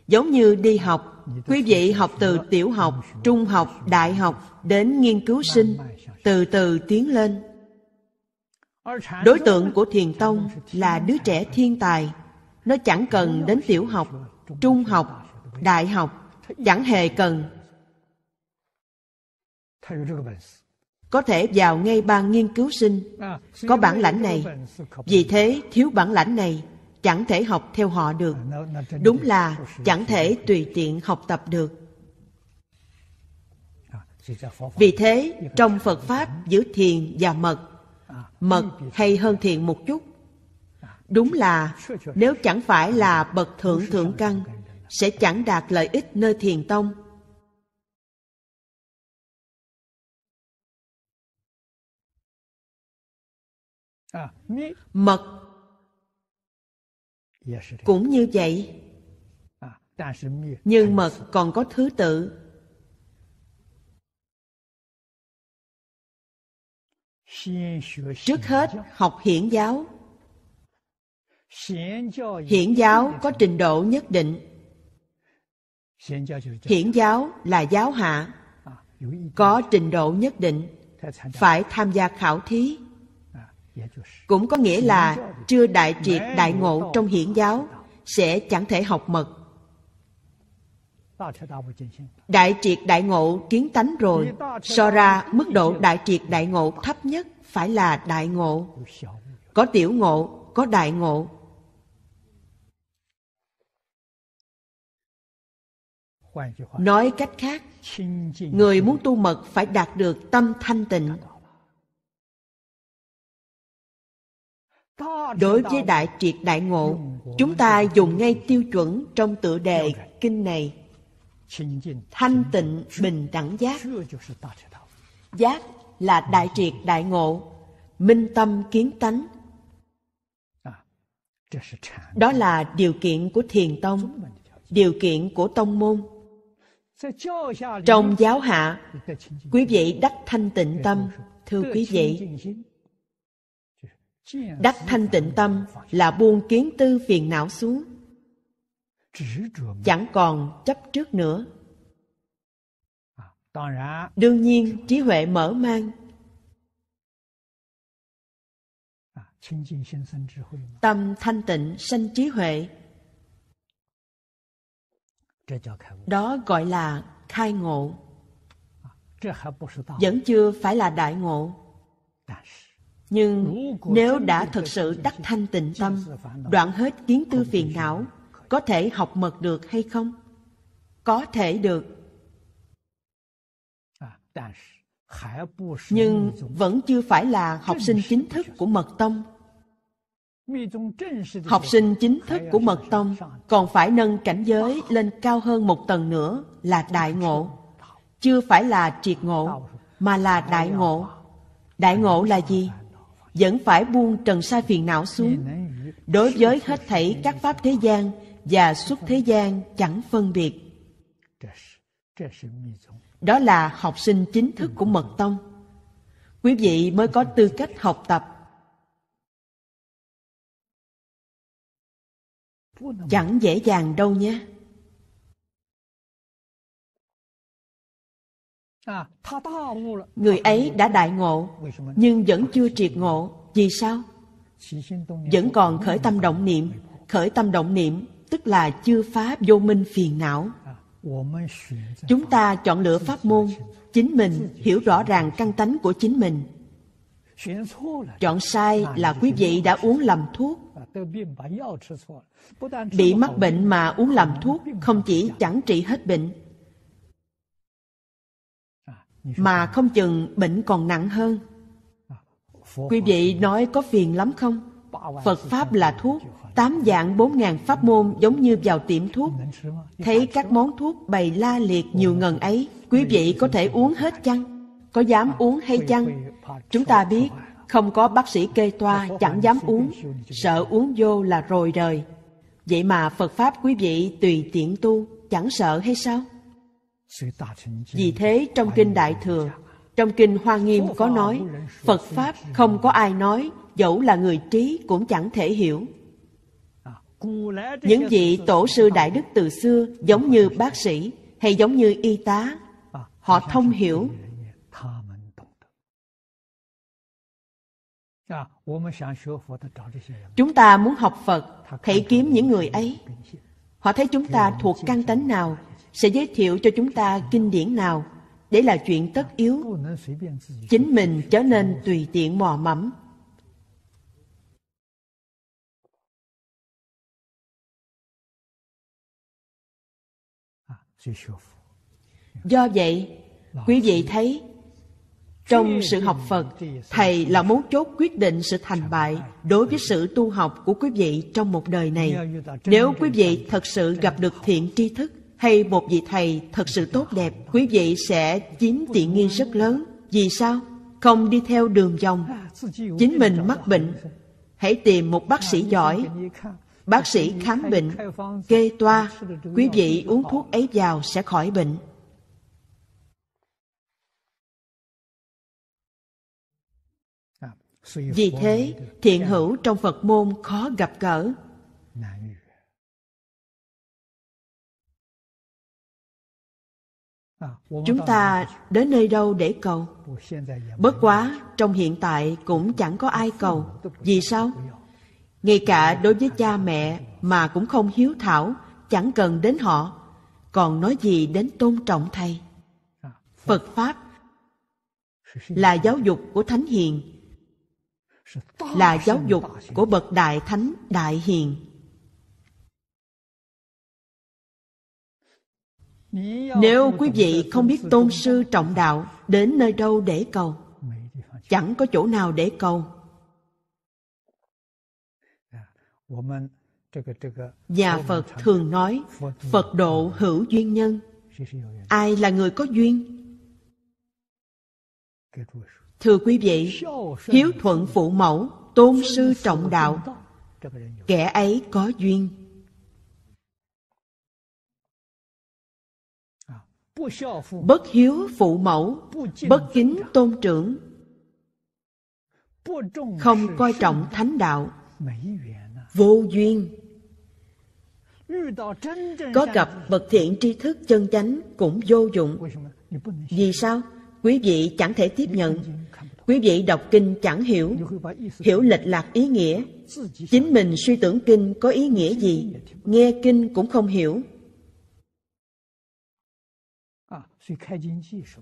giống như đi học Quý vị học từ tiểu học, trung học, đại học đến nghiên cứu sinh, từ từ tiến lên. Đối tượng của Thiền Tông là đứa trẻ thiên tài. Nó chẳng cần đến tiểu học, trung học, đại học, chẳng hề cần. Có thể vào ngay ban nghiên cứu sinh, có bản lãnh này. Vì thế, thiếu bản lãnh này, chẳng thể học theo họ được đúng là chẳng thể tùy tiện học tập được à, vì thế trong phật pháp giữa thiền và mật à, mật hay hơn thiền một chút à, đúng là nếu chẳng phải là bậc thượng thượng căn sẽ chẳng đạt lợi ích nơi thiền tông mật cũng như vậy nhưng mật còn có thứ tự trước hết học hiển giáo hiển giáo à, có trình độ nhất định hiển giáo là giáo hạ có trình độ nhất định phải tham gia khảo thí Dạ, dạ, dạ. cũng có nghĩa là chưa đại triệt đại ngộ trong hiển giáo sẽ chẳng thể học mật đại triệt đại ngộ kiến tánh rồi so ra mức độ đại triệt đại ngộ thấp nhất phải là đại ngộ có tiểu ngộ có đại ngộ nói cách khác người muốn tu mật phải đạt được tâm thanh tịnh đối với đại triệt đại ngộ chúng ta dùng ngay tiêu chuẩn trong tựa đề kinh này thanh tịnh bình đẳng giác giác là đại triệt đại ngộ minh tâm kiến tánh đó là điều kiện của thiền tông điều kiện của tông môn trong giáo hạ quý vị đắc thanh tịnh tâm thưa quý vị đắc thanh tịnh tâm là buông kiến tư phiền não xuống chẳng còn chấp trước nữa à, đương nhiên trí huệ mở mang tâm thanh tịnh sanh trí huệ đó gọi là khai ngộ à, vẫn chưa phải là đại ngộ nhưng nếu đã thực sự đắc thanh tịnh tâm đoạn hết kiến tư phiền não có thể học mật được hay không có thể được nhưng vẫn chưa phải là học sinh chính thức của mật tông học sinh chính thức của mật tông còn phải nâng cảnh giới lên cao hơn một tầng nữa là đại ngộ chưa phải là triệt ngộ mà là đại ngộ đại ngộ là gì vẫn phải buông trần sa phiền não xuống đối với hết thảy các pháp thế gian và xuất thế gian chẳng phân biệt đó là học sinh chính thức của mật tông quý vị mới có tư cách học tập chẳng dễ dàng đâu nhé Người ấy đã đại ngộ Nhưng vẫn chưa triệt ngộ Vì sao? Vẫn còn khởi tâm động niệm Khởi tâm động niệm Tức là chưa phá vô minh phiền não Chúng ta chọn lựa pháp môn Chính mình hiểu rõ ràng căn tánh của chính mình Chọn sai là quý vị đã uống lầm thuốc Bị mắc bệnh mà uống lầm thuốc Không chỉ chẳng trị hết bệnh mà không chừng bệnh còn nặng hơn quý vị nói có phiền lắm không phật pháp là thuốc tám dạng bốn ngàn pháp môn giống như vào tiệm thuốc thấy các món thuốc bày la liệt nhiều ngần ấy quý vị có thể uống hết chăng có dám uống hay chăng chúng ta biết không có bác sĩ kê toa chẳng dám uống sợ uống vô là rồi rời vậy mà phật pháp quý vị tùy tiện tu chẳng sợ hay sao vì thế trong Kinh Đại Thừa, trong Kinh Hoa Nghiêm có nói, Phật Pháp không có ai nói, dẫu là người trí cũng chẳng thể hiểu. À, những vị tổ sư đại đức từ xưa giống như bác sĩ hay giống như y tá, à, họ thông hiểu. À, chúng ta muốn học Phật, hãy kiếm những người ấy. Họ thấy chúng ta thuộc căn tánh nào sẽ giới thiệu cho chúng ta kinh điển nào để là chuyện tất yếu chính mình trở nên tùy tiện mò mẫm do vậy quý vị thấy trong sự học phật thầy là mấu chốt quyết định sự thành bại đối với sự tu học của quý vị trong một đời này nếu quý vị thật sự gặp được thiện tri thức hay một vị thầy thật sự tốt đẹp, quý vị sẽ chiếm tiện nghi rất lớn. Vì sao? Không đi theo đường vòng. Chính mình mắc bệnh, hãy tìm một bác sĩ giỏi. Bác sĩ khám bệnh, kê toa, quý vị uống thuốc ấy vào sẽ khỏi bệnh. Vì thế, thiện hữu trong Phật môn khó gặp gỡ, À, chúng ta đến nơi đâu để cầu bất quá trong hiện tại cũng chẳng có ai cầu vì sao ngay cả đối với cha mẹ mà cũng không hiếu thảo chẳng cần đến họ còn nói gì đến tôn trọng thầy à, phật pháp là giáo dục của thánh hiền là giáo dục của bậc đại thánh đại hiền nếu quý vị không biết tôn sư trọng đạo đến nơi đâu để cầu chẳng có chỗ nào để cầu Nhà Phật thường nói Phật độ hữu duyên nhân Ai là người có duyên? Thưa quý vị Hiếu thuận phụ mẫu Tôn sư trọng đạo Kẻ ấy có duyên bất hiếu phụ mẫu bất kính tôn trưởng không coi trọng thánh đạo à? vô duyên có gặp bậc thiện tri thức chân chánh cũng vô dụng vì sao quý vị chẳng thể tiếp nhận quý vị đọc kinh chẳng hiểu hiểu lệch lạc ý nghĩa chính mình suy tưởng kinh có ý nghĩa gì nghe kinh cũng không hiểu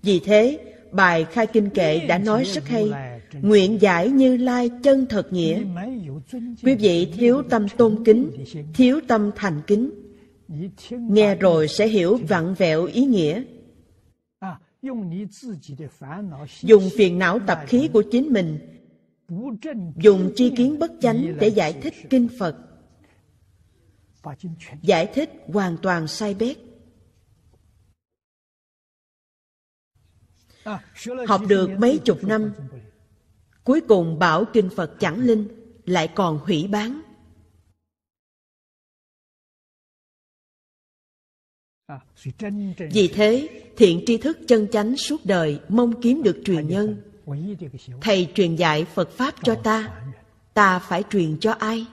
Vì thế, bài Khai Kinh Kệ đã nói rất hay, nguyện giải như lai chân thật nghĩa. Quý vị thiếu tâm tôn kính, thiếu tâm thành kính. Nghe rồi sẽ hiểu vặn vẹo ý nghĩa. À, dùng phiền não tập khí của chính mình, dùng tri kiến bất chánh để giải thích Kinh Phật. Giải thích hoàn toàn sai bét. học được mấy chục năm cuối cùng bảo kinh phật chẳng linh lại còn hủy bán vì thế thiện tri thức chân chánh suốt đời mong kiếm được truyền nhân thầy truyền dạy phật pháp cho ta ta phải truyền cho ai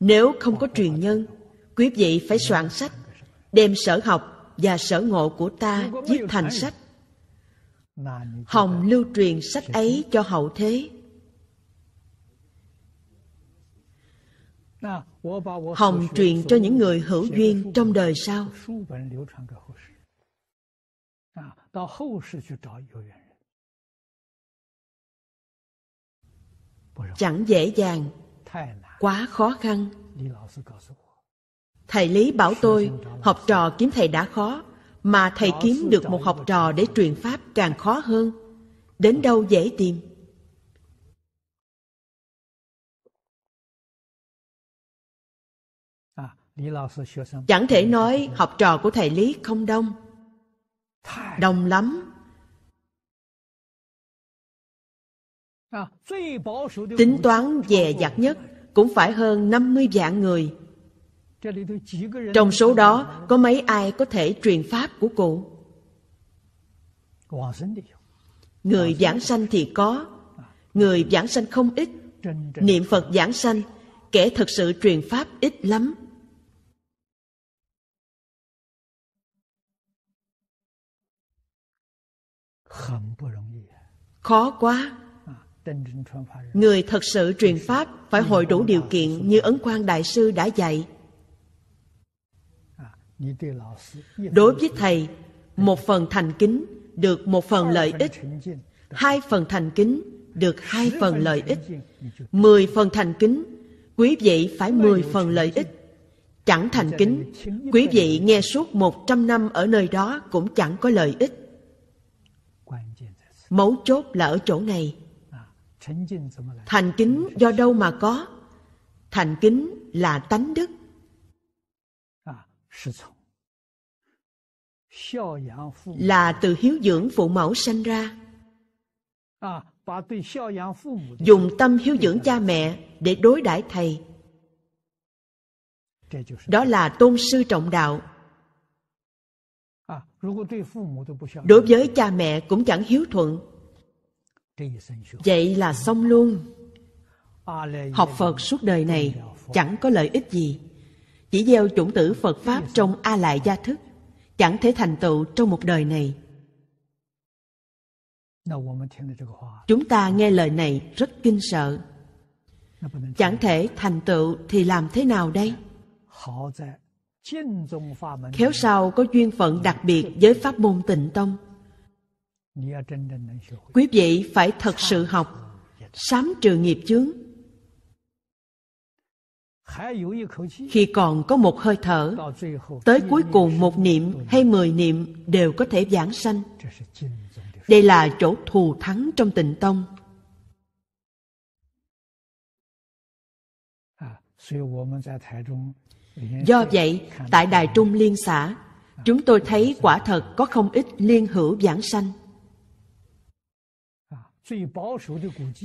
nếu không có truyền nhân quý vị phải soạn sách đem sở học và sở ngộ của ta viết thành sách hồng lưu truyền sách ấy cho hậu thế hồng truyền cho những người hữu duyên trong đời sau chẳng dễ dàng quá khó khăn Thầy Lý bảo tôi, học trò kiếm thầy đã khó, mà thầy kiếm được một học trò để truyền pháp càng khó hơn. Đến đâu dễ tìm? Chẳng thể nói học trò của thầy Lý không đông. Đông lắm. Tính toán dè dặt nhất cũng phải hơn 50 vạn người trong số đó có mấy ai có thể truyền pháp của cụ người giảng sanh thì có người giảng sanh không ít niệm phật giảng sanh kẻ thật sự truyền pháp ít lắm khó quá à, người thật sự truyền pháp phải hội đủ điều kiện như ấn quang đại sư đã dạy Đối với thầy, một phần thành kính được một phần lợi ích, hai phần thành kính được hai phần lợi ích, mười phần thành kính, quý vị phải mười phần lợi ích. Chẳng thành kính, quý vị nghe suốt một trăm năm ở nơi đó cũng chẳng có lợi ích. Mấu chốt là ở chỗ này. À, thành kính do đâu mà có? Thành kính là tánh đức. À, là từ hiếu dưỡng phụ mẫu sanh ra à, dùng tâm hiếu dưỡng cha mẹ để đối đãi thầy đó là tôn sư trọng đạo à, đối với cha mẹ cũng chẳng hiếu thuận vậy là xong luôn học phật suốt đời này chẳng có lợi ích gì chỉ gieo chủng tử phật pháp trong a lại gia thức chẳng thể thành tựu trong một đời này. Chúng ta nghe lời này rất kinh sợ. Chẳng thể thành tựu thì làm thế nào đây? Khéo sau có duyên phận đặc biệt với pháp môn tịnh tông. Quý vị phải thật sự học, sám trừ nghiệp chướng khi còn có một hơi thở tới cuối cùng một niệm hay mười niệm đều có thể giảng sanh đây là chỗ thù thắng trong tịnh tông do vậy tại đài trung liên xã chúng tôi thấy quả thật có không ít liên hữu giảng sanh à,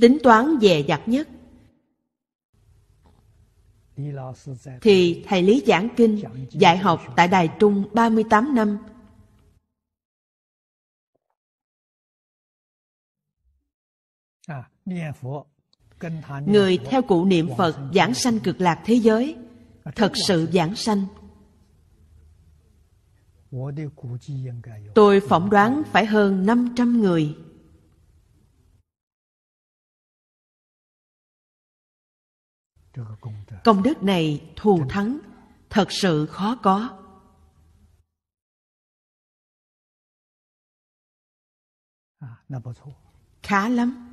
tính toán dè dặt nhất thì thầy Lý giảng kinh, dạy học tại Đài Trung 38 năm. Người theo cụ niệm Phật giảng sanh cực lạc thế giới, thật sự giảng sanh. Tôi phỏng đoán phải hơn 500 người. Công đức này thù thắng, thật sự khó có. À, Khá lắm.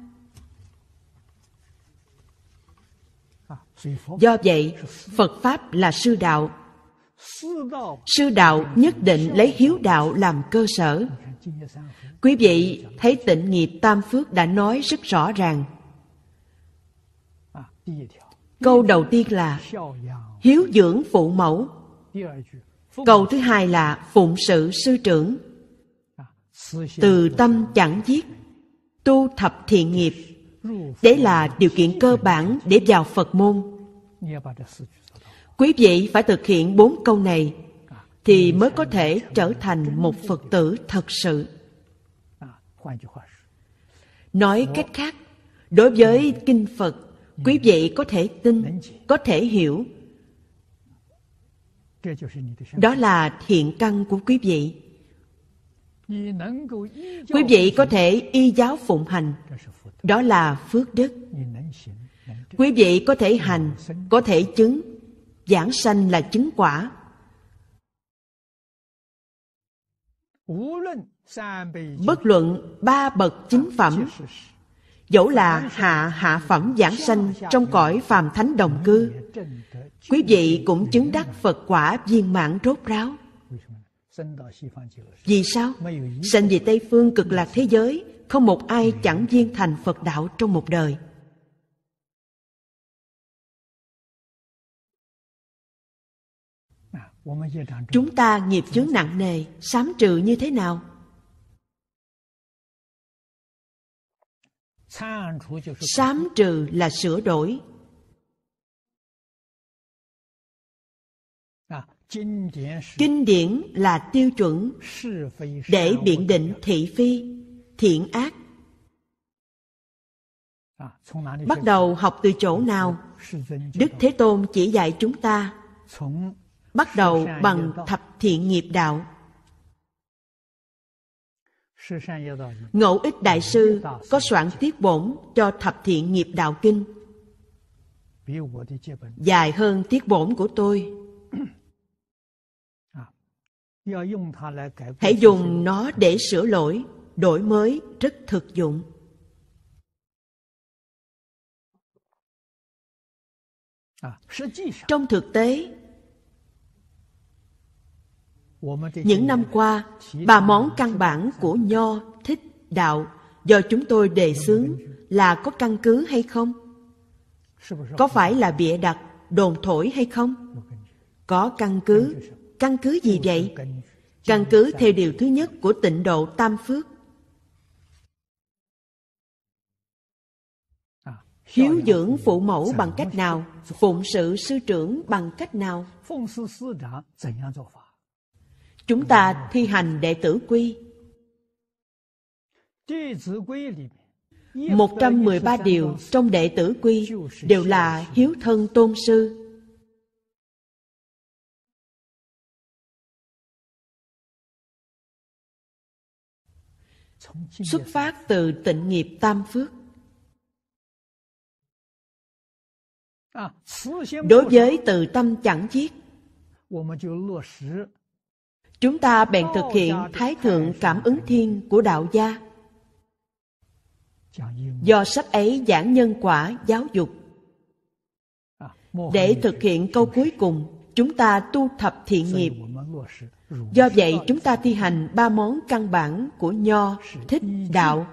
À, Do vậy, Phật Pháp là sư đạo. Sư đạo nhất định lấy hiếu đạo làm cơ sở. Quý vị thấy tịnh nghiệp Tam Phước đã nói rất rõ ràng. À, câu đầu tiên là hiếu dưỡng phụ mẫu câu thứ hai là phụng sự sư trưởng từ tâm chẳng giết tu thập thiện nghiệp đấy là điều kiện cơ bản để vào phật môn quý vị phải thực hiện bốn câu này thì mới có thể trở thành một phật tử thật sự nói cách khác đối với kinh phật quý vị có thể tin có thể hiểu đó là thiện căn của quý vị quý vị có thể y giáo phụng hành đó là phước đức quý vị có thể hành có thể chứng giảng sanh là chứng quả bất luận ba bậc chính phẩm dẫu là hạ hạ phẩm giảng sanh trong cõi phàm thánh đồng cư quý vị cũng chứng đắc phật quả viên mãn rốt ráo vì sao sanh về tây phương cực lạc thế giới không một ai chẳng viên thành phật đạo trong một đời chúng ta nghiệp chướng nặng nề sám trừ như thế nào sám trừ là sửa đổi kinh điển là tiêu chuẩn để biện định thị phi thiện ác bắt đầu học từ chỗ nào đức thế tôn chỉ dạy chúng ta bắt đầu bằng thập thiện nghiệp đạo Ngẫu ích đại sư có soạn tiết bổn cho thập thiện nghiệp đạo kinh dài hơn tiết bổn của tôi. À, Hãy dùng nó để sửa lỗi, đổi mới rất thực dụng. À, Trong thực tế, những năm qua, ba món căn bản của Nho, Thích, Đạo do chúng tôi đề xướng là có căn cứ hay không? Có phải là bịa đặt, đồn thổi hay không? Có căn cứ. Căn cứ gì vậy? Căn cứ theo điều thứ nhất của tịnh độ Tam Phước. Hiếu dưỡng phụ mẫu bằng cách nào? Phụng sự sư trưởng bằng cách nào? Chúng ta thi hành đệ tử quy 113 điều trong đệ tử quy đều là hiếu thân tôn sư. Xuất phát từ tịnh nghiệp tam phước. Đối với từ tâm chẳng giết, Chúng ta bèn thực hiện Thái Thượng Cảm ứng Thiên của Đạo Gia. Do sách ấy giảng nhân quả giáo dục. Để thực hiện câu cuối cùng, chúng ta tu thập thiện nghiệp. Do vậy chúng ta thi hành ba món căn bản của Nho, Thích, Đạo.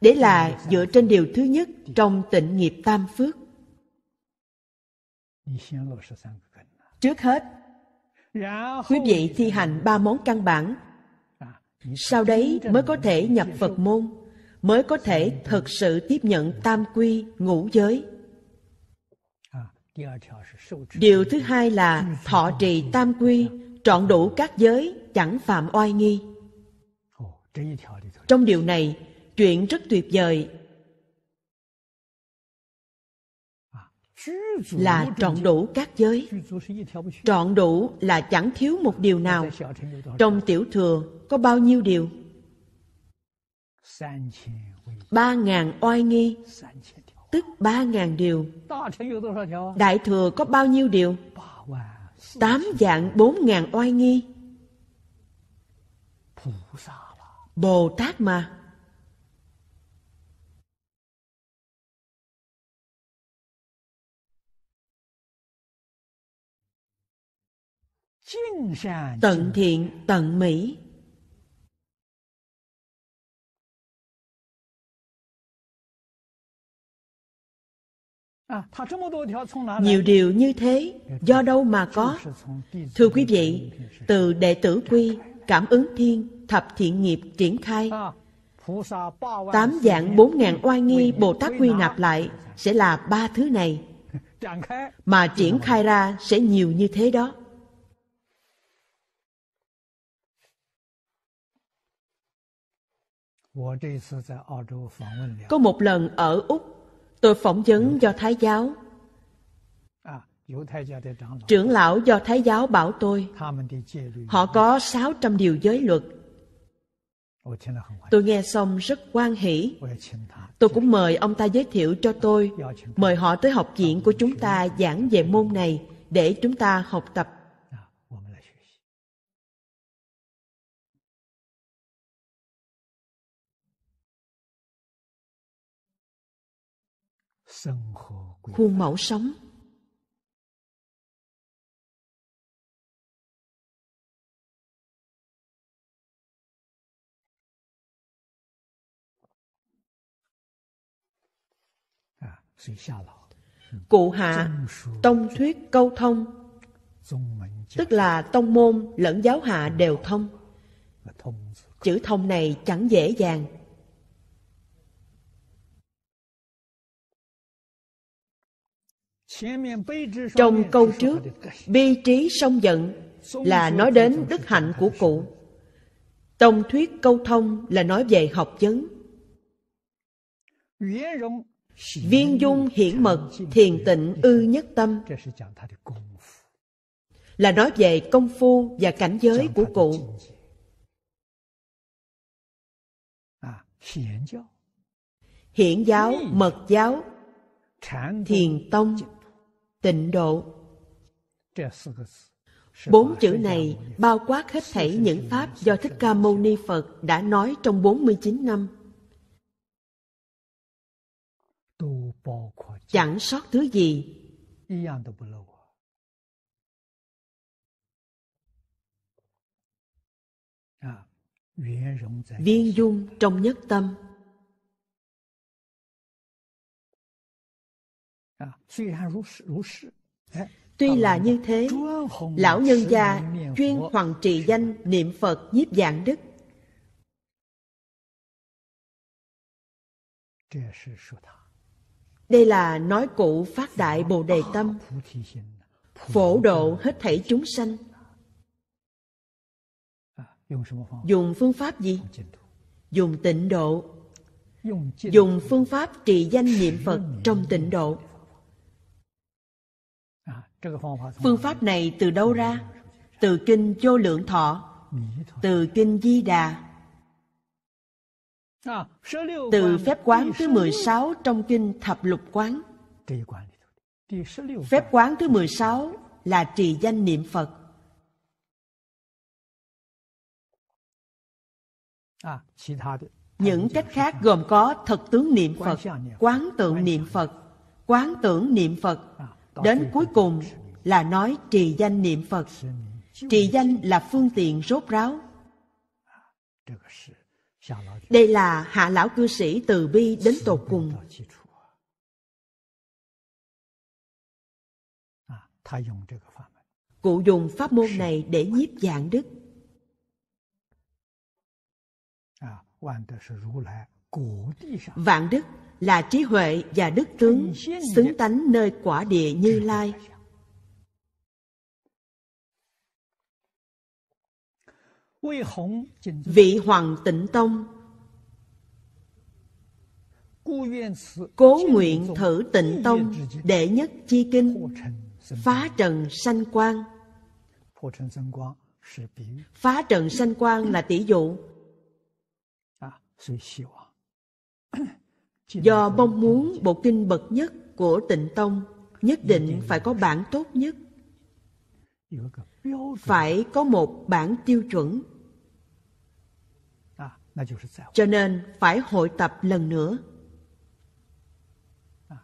Để là dựa trên điều thứ nhất trong tịnh nghiệp tam phước. Trước hết, Dạ, quý vị thi à. hành ba món căn bản à, sau đấy mới có thể nhập phật môn mới có thể dạ. thực sự tiếp nhận tam quy ngũ giới à, điều thứ hai là thọ trì tam quy trọn đủ các giới chẳng phạm oai nghi trong điều này chuyện rất tuyệt vời là trọn đủ các giới trọn đủ là chẳng thiếu một điều nào trong tiểu thừa có bao nhiêu điều ba ngàn oai nghi tức ba ngàn điều đại thừa có bao nhiêu điều tám vạn bốn ngàn oai nghi bồ tát mà tận thiện tận mỹ à, nhiều điều như thế do đâu mà có thưa quý vị từ đệ tử quy cảm ứng thiên thập thiện nghiệp triển khai à, tám dạng bốn ngàn oai nghi bồ tát quy nạp lại sẽ là ba thứ này mà triển khai ra sẽ nhiều như thế đó Có một lần ở Úc, tôi phỏng vấn do Thái giáo. Trưởng lão do Thái giáo bảo tôi, họ có 600 điều giới luật. Tôi nghe xong rất quan hỷ. Tôi cũng mời ông ta giới thiệu cho tôi, mời họ tới học viện của chúng ta giảng về môn này để chúng ta học tập khuôn mẫu sống à, cụ hạ tông thuyết câu thông tức là tông môn lẫn giáo hạ đều thông chữ thông này chẳng dễ dàng Trong câu trước, bi trí sông giận là nói đến đức hạnh của cụ. Tông thuyết câu thông là nói về học vấn. Viên dung hiển mật, thiền tịnh ư nhất tâm là nói về công phu và cảnh giới của cụ. Hiển giáo, mật giáo, thiền tông tịnh độ Bốn chữ này bao quát hết thảy những pháp do Thích Ca Mâu Ni Phật đã nói trong 49 năm. Chẳng sót thứ gì. Viên dung trong nhất tâm. Tuy là như thế, lão nhân gia chuyên hoàng trị danh niệm Phật nhiếp dạng đức. Đây là nói cụ phát đại Bồ Đề Tâm, phổ độ hết thảy chúng sanh. À, Dùng phương pháp gì? Dùng tịnh độ. Dùng phương pháp trị danh niệm Phật trong tịnh độ phương pháp này từ đâu ra từ kinh vô lượng thọ từ kinh di đà à, từ phép quán thứ 16 trong kinh thập lục quán phép quán thứ 16 là trì danh niệm phật à, những cách khác gồm có thật tướng niệm phật quán tượng niệm phật quán tưởng niệm phật à đến cuối cùng là nói trì danh niệm phật trì danh là phương tiện rốt ráo đây là hạ lão cư sĩ từ bi đến tột cùng cụ dùng pháp môn này để nhiếp dạng đức Vạn đức là trí huệ và đức tướng xứng tánh nơi quả địa Như Lai. Vị Hoàng Tịnh Tông Cố nguyện thử tịnh tông Đệ nhất chi kinh Phá trần sanh quan Phá trần sanh quan là tỷ dụ Do mong muốn bộ kinh bậc nhất của tịnh tông nhất định dạ, dạ. phải có bản tốt nhất dạ, phải có một bản tiêu chuẩn à, cho nên phải hội tập lần nữa à,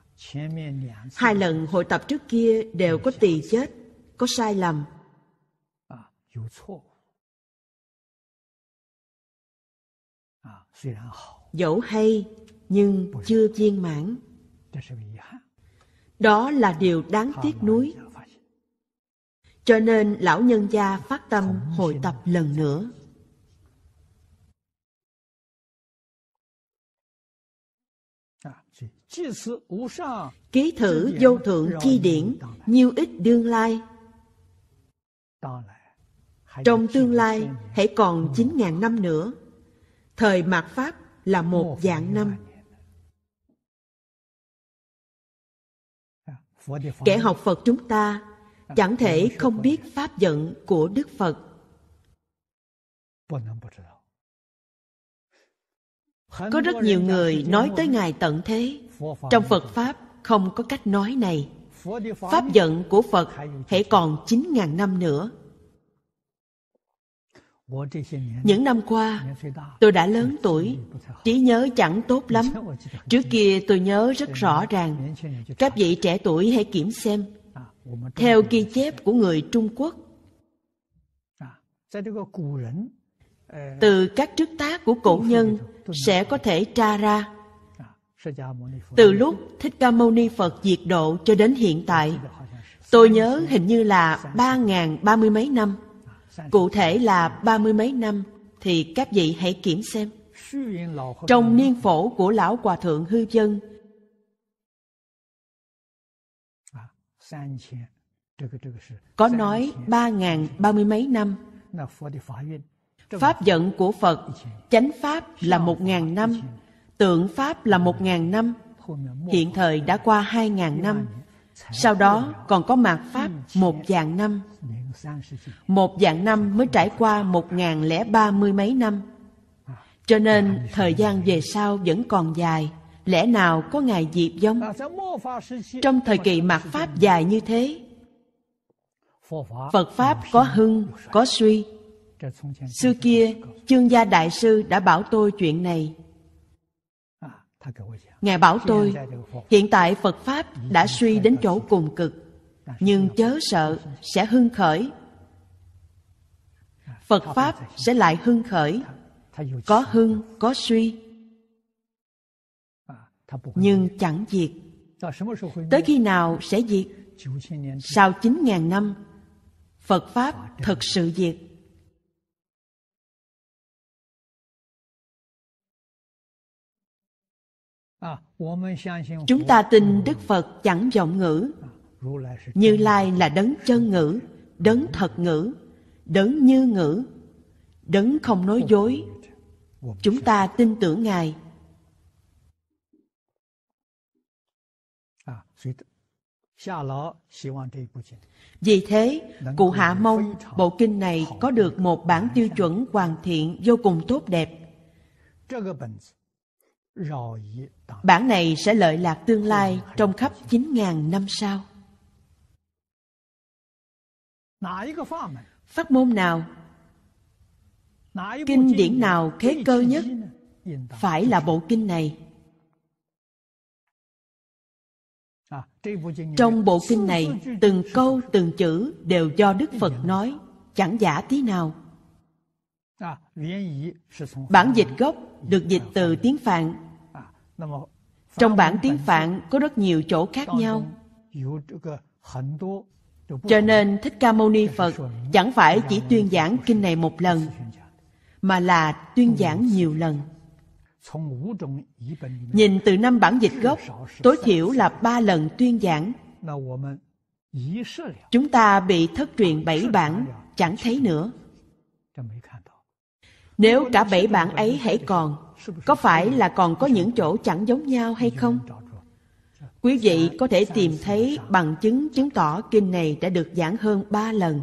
hai lần hội tập trước kia đều có tỳ chết có sai lầm à, dẫu hay nhưng chưa viên mãn đó là điều đáng tiếc nuối cho nên lão nhân gia phát tâm hội tập lần nữa ký thử vô thượng chi điển nhiêu ít đương lai trong tương lai hãy còn chín 000 năm nữa thời mạt pháp là một vạn năm kẻ học phật chúng ta chẳng thể không biết pháp giận của đức phật có rất nhiều người nói tới ngài tận thế trong phật pháp không có cách nói này pháp giận của phật hãy còn chín ngàn năm nữa những năm qua tôi đã lớn tuổi trí nhớ chẳng tốt lắm trước kia tôi nhớ rất rõ ràng các vị trẻ tuổi hãy kiểm xem theo ghi chép của người trung quốc từ các trước tác của cổ nhân sẽ có thể tra ra từ lúc thích ca mâu ni phật diệt độ cho đến hiện tại tôi nhớ hình như là ba ngàn ba mươi mấy năm Cụ thể là ba mươi mấy năm thì các vị hãy kiểm xem. Trong niên phổ của Lão Hòa Thượng Hư Dân có nói ba ngàn ba mươi mấy năm pháp giận của phật chánh pháp là một ngàn năm tượng pháp là một ngàn năm hiện thời đã qua hai ngàn năm sau đó còn có mạt pháp một vạn năm một dạng năm mới trải qua một ngàn lẻ ba mươi mấy năm. Cho nên thời gian về sau vẫn còn dài, lẽ nào có ngày dịp giống Trong thời kỳ mạt Pháp dài như thế, Phật Pháp có hưng, có suy. Xưa kia, chương gia đại sư đã bảo tôi chuyện này. Ngài bảo tôi, hiện tại Phật Pháp đã suy đến chỗ cùng cực nhưng chớ sợ sẽ hưng khởi phật pháp sẽ lại hưng khởi có hưng có suy nhưng chẳng diệt tới khi nào sẽ diệt sau chín ngàn năm Phật Pháp thực sự diệt Chúng ta tin Đức Phật chẳng vọng ngữ như Lai là đấng chân ngữ, đấng thật ngữ, đấng như ngữ, đấng không nói dối. Chúng ta tin tưởng Ngài. Vì thế, cụ Hạ mong bộ kinh này có được một bản tiêu chuẩn hoàn thiện vô cùng tốt đẹp. Bản này sẽ lợi lạc tương lai trong khắp chín ngàn năm sau. Pháp môn nào Kinh điển nào thế cơ nhất Phải là bộ kinh này à, Trong bộ kinh này Từng câu từng chữ Đều do Đức Phật nói Chẳng giả tí nào à, Bản dịch gốc Được dịch từ tiếng Phạn à, Trong bản tiếng Phạn Có rất nhiều chỗ khác nhau cho nên thích ca mâu ni phật chẳng phải chỉ tuyên giảng kinh này một lần mà là tuyên giảng nhiều lần nhìn từ năm bản dịch gốc tối thiểu là ba lần tuyên giảng chúng ta bị thất truyền bảy bản chẳng thấy nữa nếu cả bảy bản ấy hãy còn có phải là còn có những chỗ chẳng giống nhau hay không Quý vị có thể tìm thấy bằng chứng chứng tỏ kinh này đã được giảng hơn ba lần.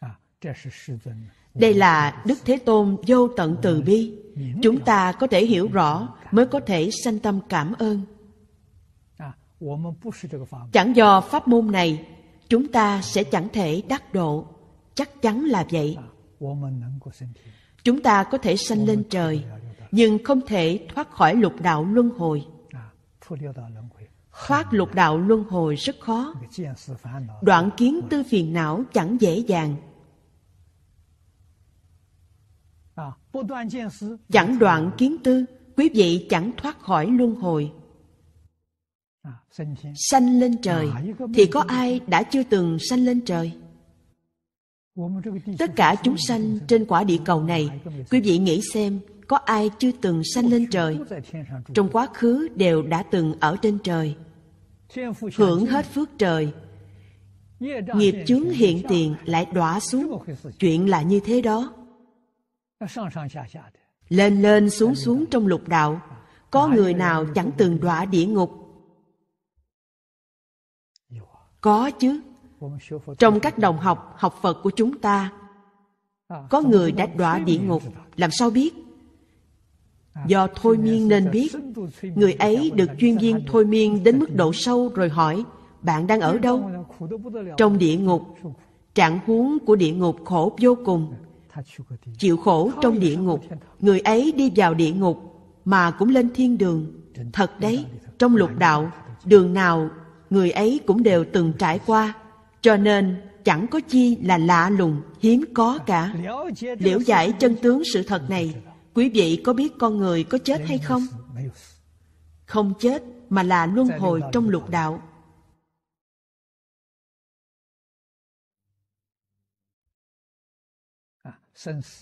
À, đây là Đức Thế Tôn vô tận từ bi. Chúng ta có thể hiểu rõ mới có thể sanh tâm cảm ơn. À, chẳng do pháp môn này, chúng ta sẽ chẳng thể đắc độ. Chắc chắn là vậy. À, chúng ta có thể sanh lên trời, nhưng không thể thoát khỏi lục đạo luân hồi. Thoát lục đạo luân hồi rất khó. Đoạn kiến tư phiền não chẳng dễ dàng. Chẳng đoạn kiến tư, quý vị chẳng thoát khỏi luân hồi. À, sanh lên trời, thì có ai đã chưa từng sanh lên trời? tất cả chúng sanh trên quả địa cầu này quý vị nghĩ xem có ai chưa từng sanh lên trời trong quá khứ đều đã từng ở trên trời hưởng hết phước trời nghiệp chướng hiện tiền lại đọa xuống chuyện là như thế đó lên lên xuống xuống trong lục đạo có người nào chẳng từng đọa địa ngục có chứ trong các đồng học học phật của chúng ta có người đã đọa địa ngục làm sao biết do thôi miên nên biết người ấy được chuyên viên thôi miên đến mức độ sâu rồi hỏi bạn đang ở đâu trong địa ngục trạng huống của địa ngục khổ vô cùng chịu khổ trong địa ngục người ấy đi vào địa ngục mà cũng lên thiên đường thật đấy trong lục đạo đường nào người ấy cũng đều từng trải qua cho nên chẳng có chi là lạ lùng, hiếm có cả. Liễu giải chân tướng sự thật này, quý vị có biết con người có chết hay không? Không chết mà là luân hồi trong lục đạo.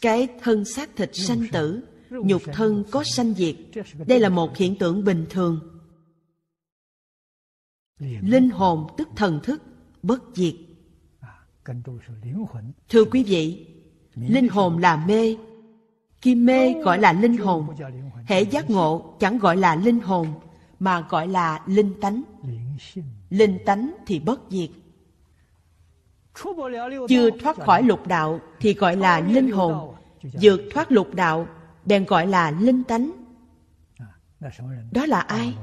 Cái thân xác thịt sanh tử, nhục thân có sanh diệt, đây là một hiện tượng bình thường. Linh hồn tức thần thức bất diệt à, thưa quý vị linh hồn là mê kim mê gọi là linh hồn hệ giác ngộ chẳng gọi là linh hồn mà gọi là linh tánh linh tánh thì bất diệt chưa thoát khỏi lục đạo thì gọi là linh hồn vượt thoát lục đạo bèn gọi là linh tánh à, đó là ai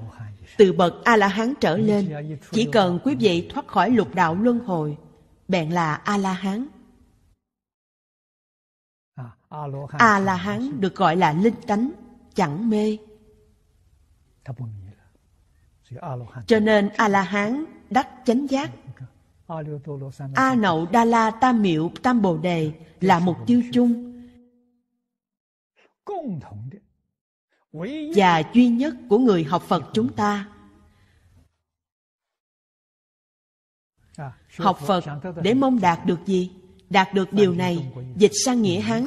từ bậc a la hán trở lên chỉ cần quý vị thoát khỏi lục đạo luân hồi bèn là a la hán a la hán được gọi là linh tánh chẳng mê cho nên a la hán đắc chánh giác a nậu đa la tam miệu tam bồ đề là mục tiêu chung và duy nhất của người học Phật chúng ta. Học Phật để mong đạt được gì? Đạt được điều này, dịch sang nghĩa Hán,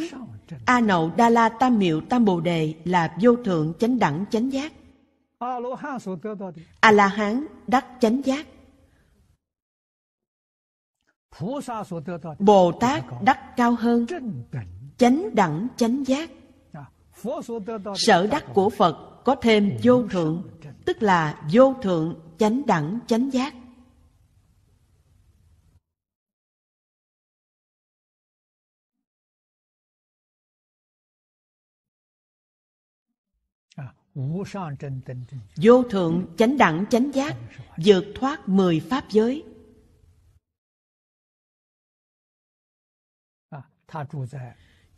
A Nậu Đa La Tam Miệu Tam Bồ Đề là vô thượng chánh đẳng chánh giác. A La Hán đắc chánh giác. Bồ Tát đắc cao hơn chánh đẳng chánh giác sở đắc của phật có thêm vô thượng tức là vô thượng chánh đẳng chánh giác vô thượng chánh đẳng chánh giác vượt thoát mười pháp giới À,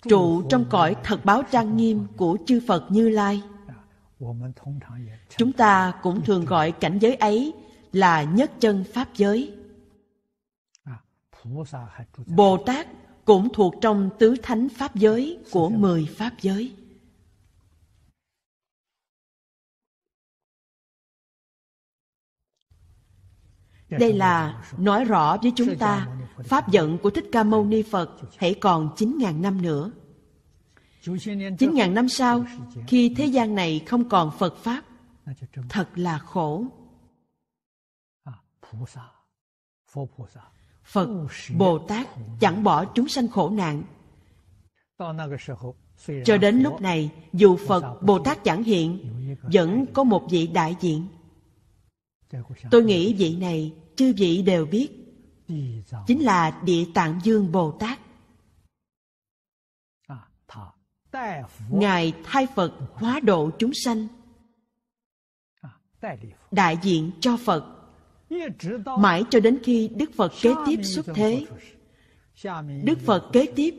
trụ trong cõi thật báo trang nghiêm của chư Phật Như Lai. Chúng ta cũng thường gọi cảnh giới ấy là nhất chân Pháp giới. Bồ Tát cũng thuộc trong tứ thánh Pháp giới của mười Pháp giới. Đây là nói rõ với chúng ta Pháp giận của Thích Ca Mâu Ni Phật hãy còn 9.000 năm nữa. 9.000 năm sau, khi thế gian này không còn Phật Pháp, thật là khổ. Phật, Bồ Tát chẳng bỏ chúng sanh khổ nạn. Cho đến lúc này, dù Phật, Bồ Tát chẳng hiện, vẫn có một vị đại diện. Tôi nghĩ vị này, chư vị đều biết chính là Địa Tạng Dương Bồ Tát. À, Ngài thay Phật hóa độ chúng sanh à, Đại diện cho Phật Mãi cho đến khi Đức Phật kế tiếp xuất thế Đức Phật kế tiếp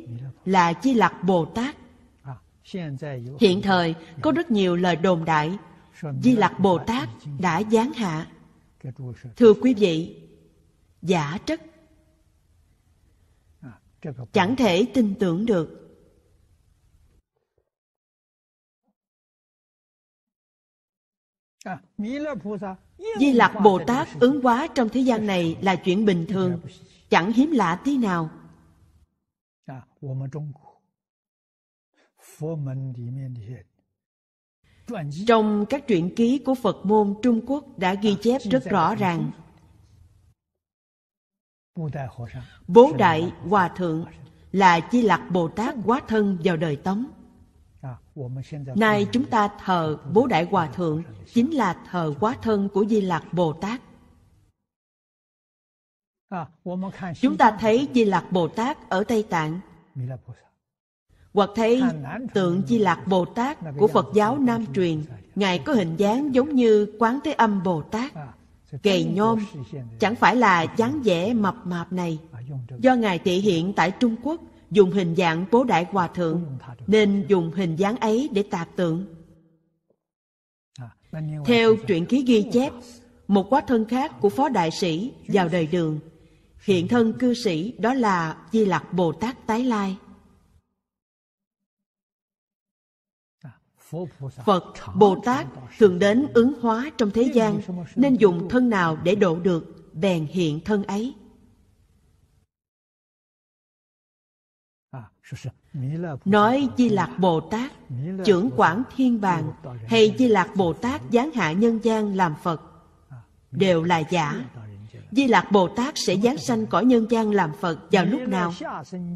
là Chi Lạc Bồ Tát à, Hiện thời có rất nhiều lời đồn đại Di Lạc Bồ Tát đã giáng hạ Thưa quý vị giả trất à, chẳng thể tin tưởng được à, Di Lặc Bồ Tát ứng hóa trong thế gian này là chuyện bình thường, chẳng hiếm lạ tí nào. À, trong các truyện ký của Phật môn Trung Quốc đã ghi chép rất rõ ràng Bố Đại Hòa Thượng là Chi Lạc Bồ Tát quá thân vào đời Tống. À, Nay chúng ta thờ Bố Đại Hòa Thượng chính là thờ quá thân của Di Lạc Bồ Tát. À, chúng ta thấy Di Lạc Bồ Tát ở Tây Tạng hoặc thấy tượng Di Lạc Bồ Tát của Phật giáo Nam truyền Ngài có hình dáng giống như Quán Thế Âm Bồ Tát à, Gầy nhôm chẳng phải là dáng vẻ mập mạp này Do Ngài thị hiện tại Trung Quốc dùng hình dạng bố đại hòa thượng Nên dùng hình dáng ấy để tạc tượng Theo truyện ký ghi chép Một quá thân khác của phó đại sĩ vào đời đường Hiện thân cư sĩ đó là Di Lặc Bồ Tát Tái Lai phật bồ tát thường đến ứng hóa trong thế gian nên dùng thân nào để độ được bèn hiện thân ấy Nói Di Lạc Bồ Tát Trưởng quản thiên bàn Hay Di Lạc Bồ Tát giáng hạ nhân gian làm Phật Đều là giả Di Lạc Bồ Tát sẽ giáng sanh cõi nhân gian làm Phật vào lúc nào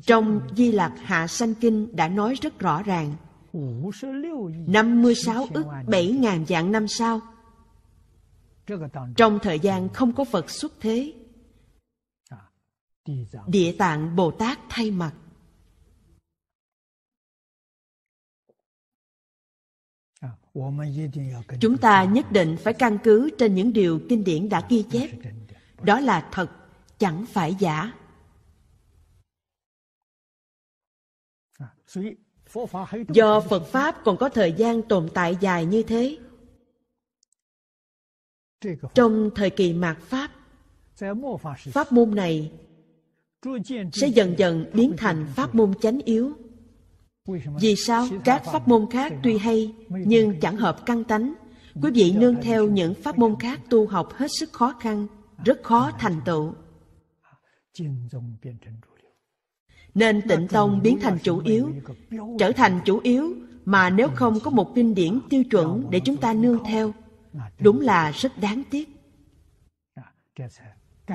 Trong Di Lạc Hạ Sanh Kinh đã nói rất rõ ràng 56 ức 7 ngàn dạng năm sau Trong thời gian không có Phật xuất thế Địa tạng Bồ Tát thay mặt Chúng ta nhất định phải căn cứ trên những điều kinh điển đã ghi chép Đó là thật, chẳng phải giả à, do phật pháp còn có thời gian tồn tại dài như thế trong thời kỳ mạt pháp pháp môn này sẽ dần dần biến thành pháp môn chánh yếu vì sao các pháp môn khác tuy hay nhưng chẳng hợp căn tánh quý vị nương theo những pháp môn khác tu học hết sức khó khăn rất khó thành tựu nên tịnh tông biến thành chủ yếu trở thành chủ yếu mà nếu không có một kinh điển tiêu chuẩn để chúng ta nương theo đúng là rất đáng tiếc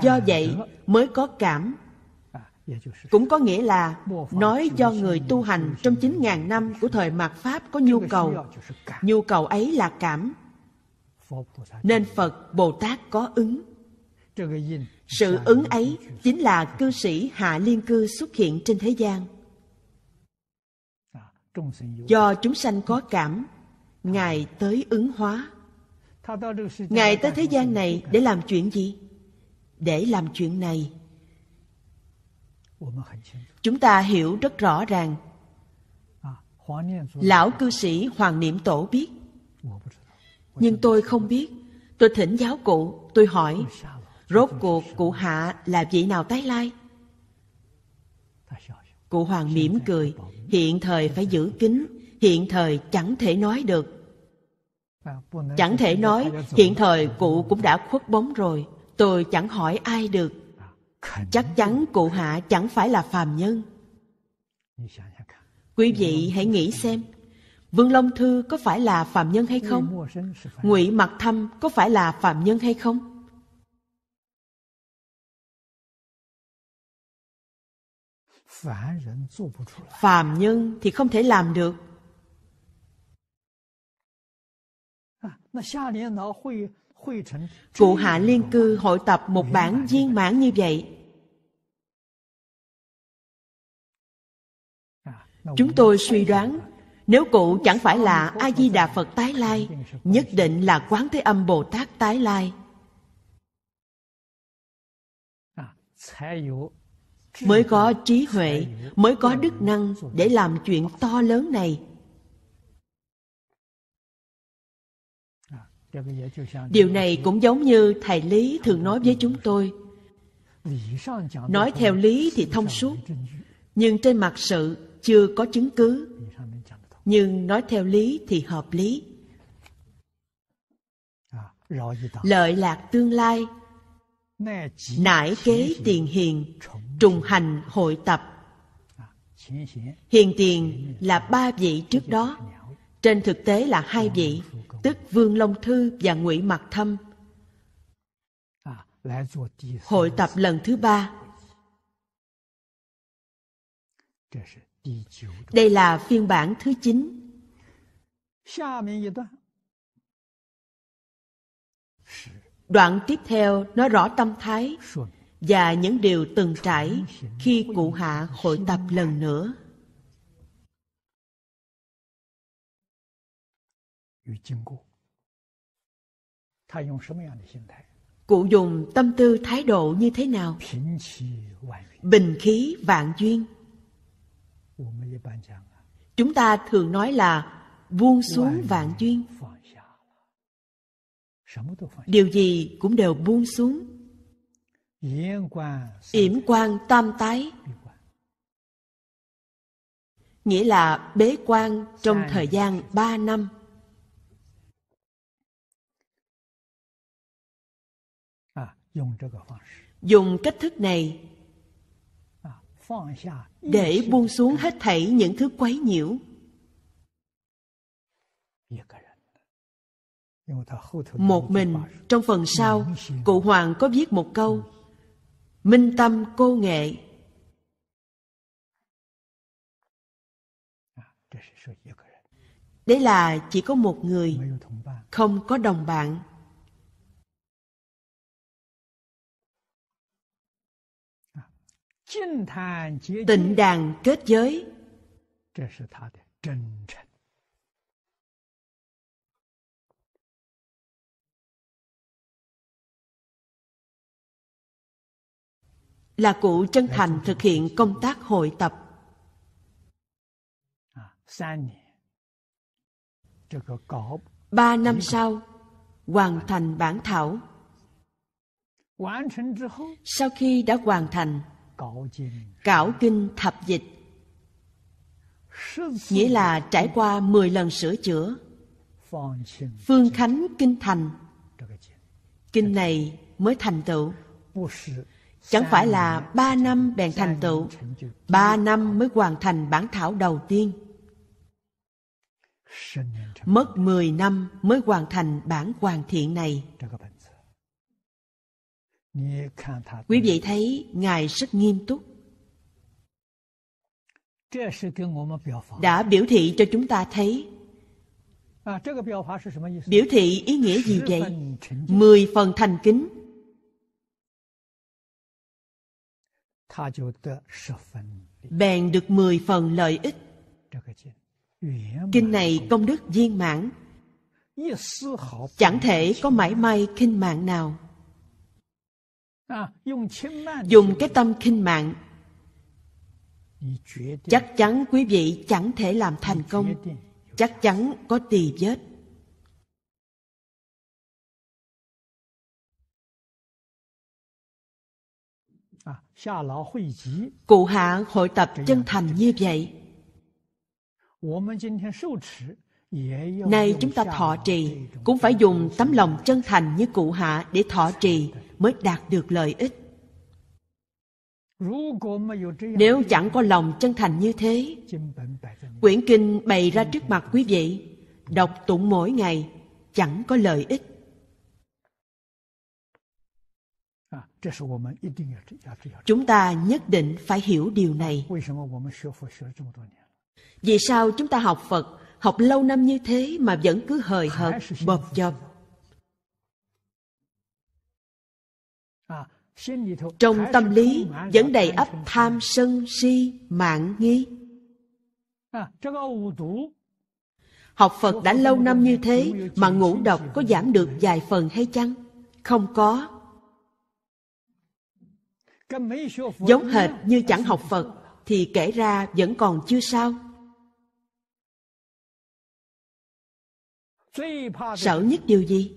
do vậy mới có cảm cũng có nghĩa là nói do người tu hành trong 9.000 năm của thời mạt Pháp có nhu cầu. Nhu cầu ấy là cảm. Nên Phật, Bồ Tát có ứng sự ứng ấy chính là cư sĩ hạ liên cư xuất hiện trên thế gian do chúng sanh có cảm ngài tới ứng hóa ngài tới thế gian này để làm chuyện gì để làm chuyện này chúng ta hiểu rất rõ ràng lão cư sĩ hoàng niệm tổ biết nhưng tôi không biết tôi thỉnh giáo cụ tôi hỏi Rốt cuộc cụ hạ là vị nào tái lai? Cụ hoàng mỉm cười, hiện thời phải giữ kín, hiện thời chẳng thể nói được. Chẳng thể nói, hiện thời cụ cũng đã khuất bóng rồi, tôi chẳng hỏi ai được. Chắc chắn cụ hạ chẳng phải là phàm nhân. Quý vị hãy nghĩ xem, Vương Long Thư có phải là phàm nhân hay không? Ngụy Mặc Thâm có phải là phàm nhân hay không? Phàm nhân thì không thể làm được. À, cụ Hạ Liên Cư hội tập một bản viên mãn như vậy. À, Chúng tôi suy đoán, nếu cụ chẳng phải là A-di-đà Phật tái lai, nhất định là Quán Thế Âm Bồ Tát tái lai. À, mới có trí huệ mới có đức năng để làm chuyện to lớn này điều này cũng giống như thầy lý thường nói với chúng tôi nói theo lý thì thông suốt nhưng trên mặt sự chưa có chứng cứ nhưng nói theo lý thì hợp lý lợi lạc tương lai nải kế tiền hiền trùng hành hội tập Hiền tiền là ba vị trước đó Trên thực tế là hai vị Tức Vương Long Thư và Ngụy Mặc Thâm Hội tập lần thứ ba Đây là phiên bản thứ chín Đoạn tiếp theo nói rõ tâm thái và những điều từng trải khi cụ hạ hội tập lần nữa cụ dùng tâm tư thái độ như thế nào bình khí vạn duyên chúng ta thường nói là buông xuống vạn duyên điều gì cũng đều buông xuống Yểm quan tam tái Nghĩa là bế quan trong thời gian ba năm à, Dùng cách thức này à, để buông xuống à. hết thảy những thứ quấy nhiễu một mình trong phần sau cụ hoàng có viết một câu ừ. Minh tâm cô nghệ Đấy là chỉ có một người Không có đồng bạn Tịnh đàn kết giới là cụ chân thành thực hiện công tác hội tập à, ba năm sau hoàn thành bản thảo sau khi đã hoàn thành cảo kinh thập dịch nghĩa là trải qua 10 lần sửa chữa phương khánh kinh thành kinh này mới thành tựu Chẳng phải là ba năm bèn thành tựu, ba năm mới hoàn thành bản thảo đầu tiên. Mất mười năm mới hoàn thành bản hoàn thiện này. Quý vị thấy Ngài rất nghiêm túc. Đã biểu thị cho chúng ta thấy à, Biểu thị ý nghĩa gì vậy? Mười phần thành kính bèn được mười phần lợi ích. Kinh này công đức viên mãn, chẳng thể có mãi may khinh mạng nào. À, dùng cái tâm khinh mạng, chắc chắn quý vị chẳng thể làm thành công, chắc chắn có tì vết. Cụ hạ hội tập chân thành như vậy. Nay chúng ta thọ trì cũng phải dùng tấm lòng chân thành như cụ hạ để thọ trì mới đạt được lợi ích. Nếu chẳng có lòng chân thành như thế, quyển kinh bày ra trước mặt quý vị, đọc tụng mỗi ngày chẳng có lợi ích. Chúng ta nhất định phải hiểu điều này. Vì sao chúng ta học Phật, học lâu năm như thế mà vẫn cứ hời hợt, bợp chợp? Trong tâm lý vẫn đầy ấp tham sân si, mạng nghi. Học Phật đã lâu năm như thế mà ngũ độc có giảm được vài phần hay chăng? Không có. Giống hệt như chẳng học Phật Thì kể ra vẫn còn chưa sao Sợ nhất điều gì?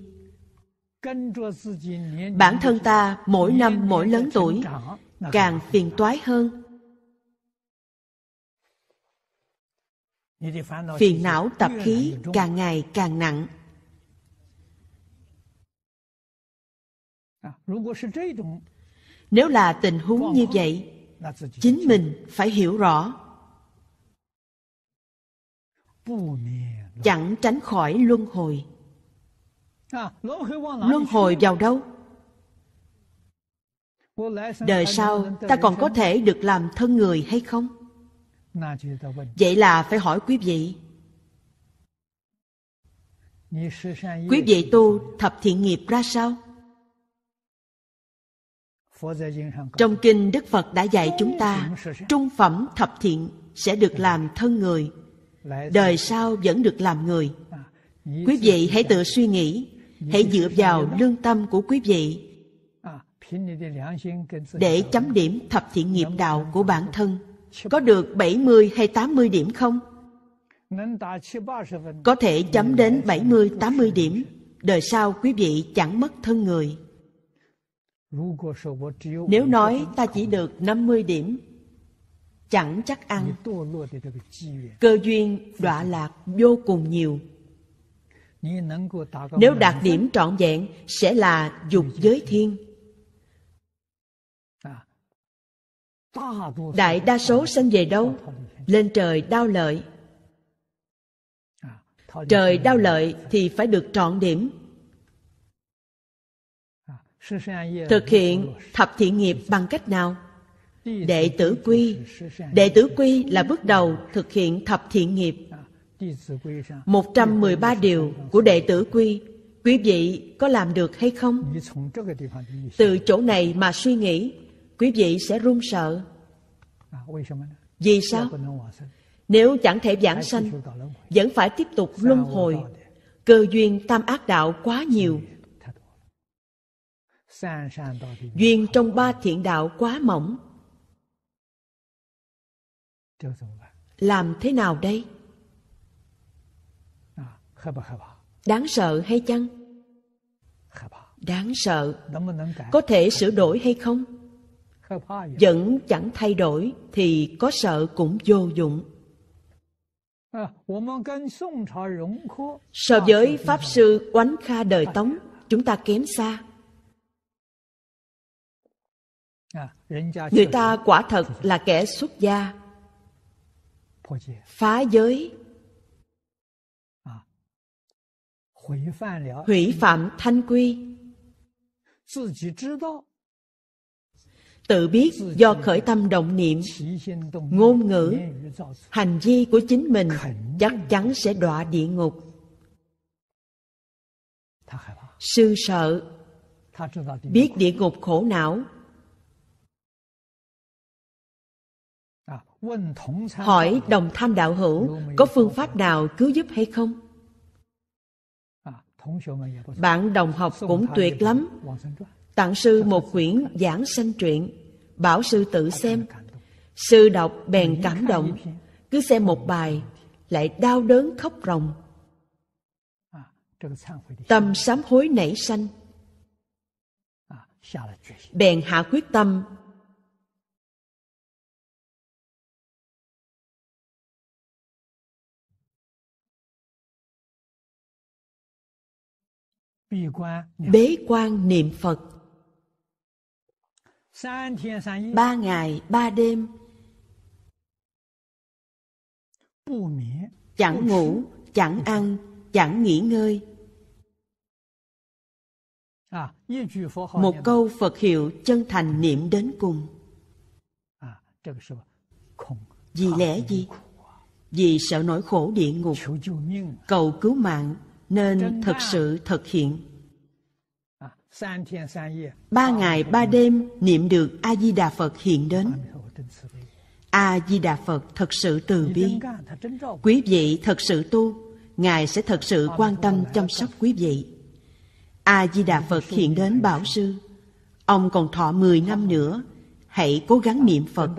Bản thân ta mỗi năm mỗi lớn tuổi Càng phiền toái hơn Phiền não tập khí càng ngày càng nặng nếu là tình huống như vậy, chính mình phải hiểu rõ. Chẳng tránh khỏi luân hồi. Luân hồi vào đâu? Đời sau ta còn có thể được làm thân người hay không? Vậy là phải hỏi quý vị Quý vị tu thập thiện nghiệp ra sao? Trong kinh Đức Phật đã dạy chúng ta trung phẩm thập thiện sẽ được làm thân người, đời sau vẫn được làm người. À, quý vị hãy tự suy nghĩ, hãy dựa vào lương tâm của quý vị à, để chấm điểm thập thiện nghiệp đạo của bản thân có được 70 hay 80 điểm không? Có thể chấm đến 70-80 điểm, đời sau quý vị chẳng mất thân người. Nếu nói ta chỉ được 50 điểm, chẳng chắc ăn. Cơ duyên đọa lạc vô cùng nhiều. Nếu đạt điểm trọn vẹn sẽ là dục giới thiên. Đại đa số sinh về đâu? Lên trời đau lợi. Trời đau lợi thì phải được trọn điểm thực hiện thập thiện nghiệp bằng cách nào đệ tử quy đệ tử quy là bước đầu thực hiện thập thiện nghiệp 113 điều của đệ tử quy quý vị có làm được hay không từ chỗ này mà suy nghĩ quý vị sẽ run sợ vì sao nếu chẳng thể giảng sanh vẫn phải tiếp tục luân hồi cơ duyên tam ác đạo quá nhiều duyên trong ba thiện đạo quá mỏng làm thế nào đây đáng sợ hay chăng đáng sợ có thể sửa đổi hay không vẫn chẳng thay đổi thì có sợ cũng vô dụng so với pháp sư oánh kha đời tống chúng ta kém xa Người ta quả thật là kẻ xuất gia Phá giới à. Hủy phạm thanh quy Tự biết do khởi tâm động niệm Ngôn ngữ Hành vi của chính mình Chắc chắn sẽ đọa địa ngục Sư sợ Biết địa ngục khổ não hỏi đồng tham đạo hữu có phương pháp nào cứu giúp hay không bạn đồng học cũng tuyệt lắm tặng sư một quyển giảng sanh truyện bảo sư tự xem sư đọc bèn cảm động cứ xem một bài lại đau đớn khóc ròng tâm sám hối nảy sanh bèn hạ quyết tâm bế quan niệm Phật. Ba ngày, ba đêm, chẳng ngủ, chẳng ăn, chẳng nghỉ ngơi. À, Một câu Phật hiệu chân thành niệm đến cùng. À, Vì lẽ gì? Vì sợ nỗi khổ địa ngục, cầu cứu mạng nên thật sự thực hiện à, ba ngày ba đêm niệm được a di đà phật hiện đến a di đà phật thật sự từ bi quý vị thật sự tu ngài sẽ thật sự quan tâm chăm sóc quý vị a di đà phật hiện đến bảo sư ông còn thọ 10 năm nữa hãy cố gắng niệm phật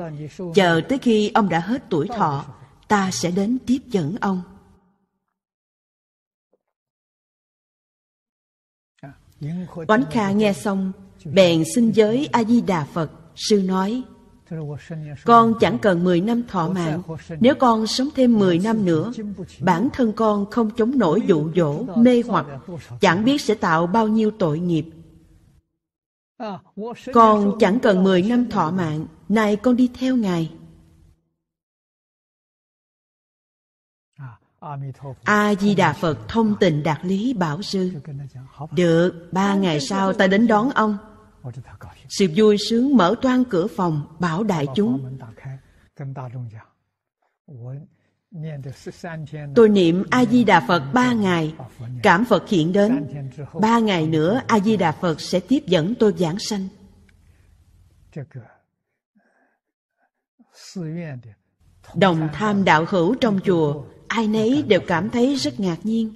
chờ tới khi ông đã hết tuổi thọ ta sẽ đến tiếp dẫn ông Oánh Kha nghe xong, bèn xin giới A-di-đà Phật, sư nói, con chẳng cần 10 năm thọ mạng. Nếu con sống thêm 10 năm nữa, bản thân con không chống nổi dụ dỗ, mê hoặc, chẳng biết sẽ tạo bao nhiêu tội nghiệp. Con chẳng cần 10 năm thọ mạng, nay con đi theo Ngài. a di đà phật thông tình đạt lý bảo sư được ba ngày sau ta đến đón ông sự vui sướng mở toan cửa phòng bảo đại chúng Tôi niệm A-di-đà Phật ba ngày, cảm Phật hiện đến. Ba ngày nữa A-di-đà Phật sẽ tiếp dẫn tôi giảng sanh. Đồng tham đạo hữu trong chùa ai nấy đều cảm thấy rất ngạc nhiên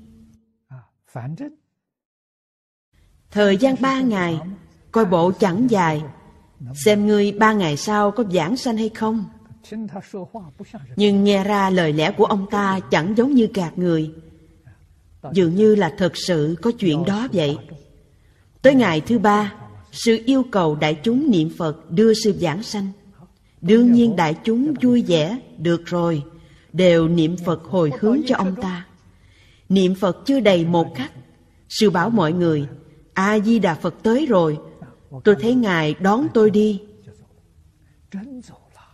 à, thời gian ba ngày coi bộ chẳng dài xem ngươi ba ngày sau có giảng sanh hay không nhưng nghe ra lời lẽ của ông ta chẳng giống như gạt người dường như là thật sự có chuyện đó vậy tới ngày thứ ba sự yêu cầu đại chúng niệm phật đưa sư giảng sanh đương nhiên đại chúng vui vẻ được rồi đều niệm Phật hồi hướng cho ông ta. Niệm Phật chưa đầy một khắc, sư bảo mọi người, A-di-đà Phật tới rồi, tôi thấy Ngài đón tôi đi.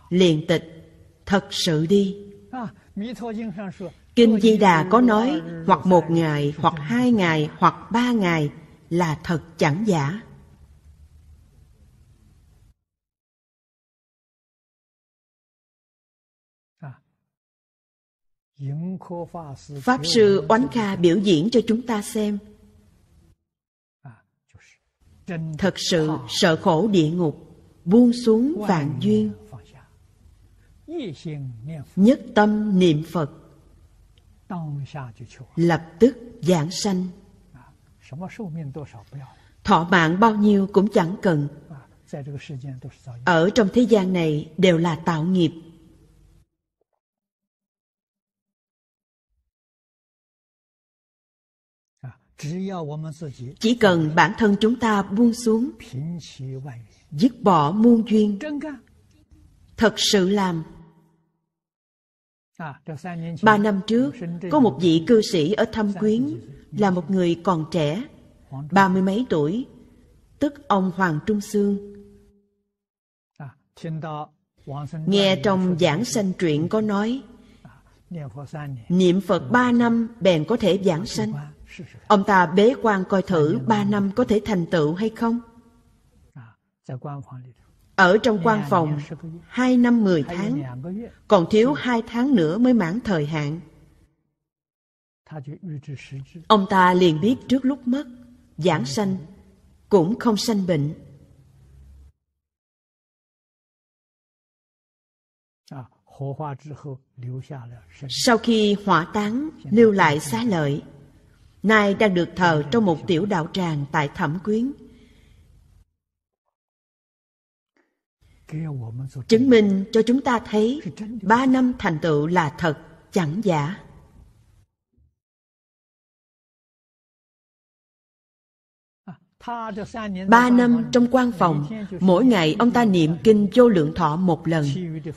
Liền tịch, thật sự đi. Kinh Di Đà có nói hoặc một ngày, hoặc hai ngày, hoặc ba ngày là thật chẳng giả. Pháp sư Oánh Kha biểu diễn cho chúng ta xem. Thật sự sợ khổ địa ngục, buông xuống vạn duyên. Nhất tâm niệm Phật, lập tức giảng sanh. Thọ mạng bao nhiêu cũng chẳng cần. Ở trong thế gian này đều là tạo nghiệp chỉ cần bản thân chúng ta buông xuống dứt bỏ muôn duyên thật sự làm ba năm trước có một vị cư sĩ ở thâm quyến là một người còn trẻ ba mươi mấy tuổi tức ông hoàng trung sương nghe trong giảng sanh truyện có nói niệm phật ba năm bèn có thể giảng sanh ông ta bế quan coi thử ba năm có thể thành tựu hay không ở trong quan phòng hai năm mười tháng còn thiếu hai tháng nữa mới mãn thời hạn ông ta liền biết trước lúc mất giảng sanh cũng không sanh bệnh sau khi hỏa táng lưu lại xá lợi nay đang được thờ trong một tiểu đạo tràng tại Thẩm Quyến. Chứng minh cho chúng ta thấy ba năm thành tựu là thật, chẳng giả. Ba năm trong quan phòng, mỗi ngày ông ta niệm kinh vô lượng thọ một lần.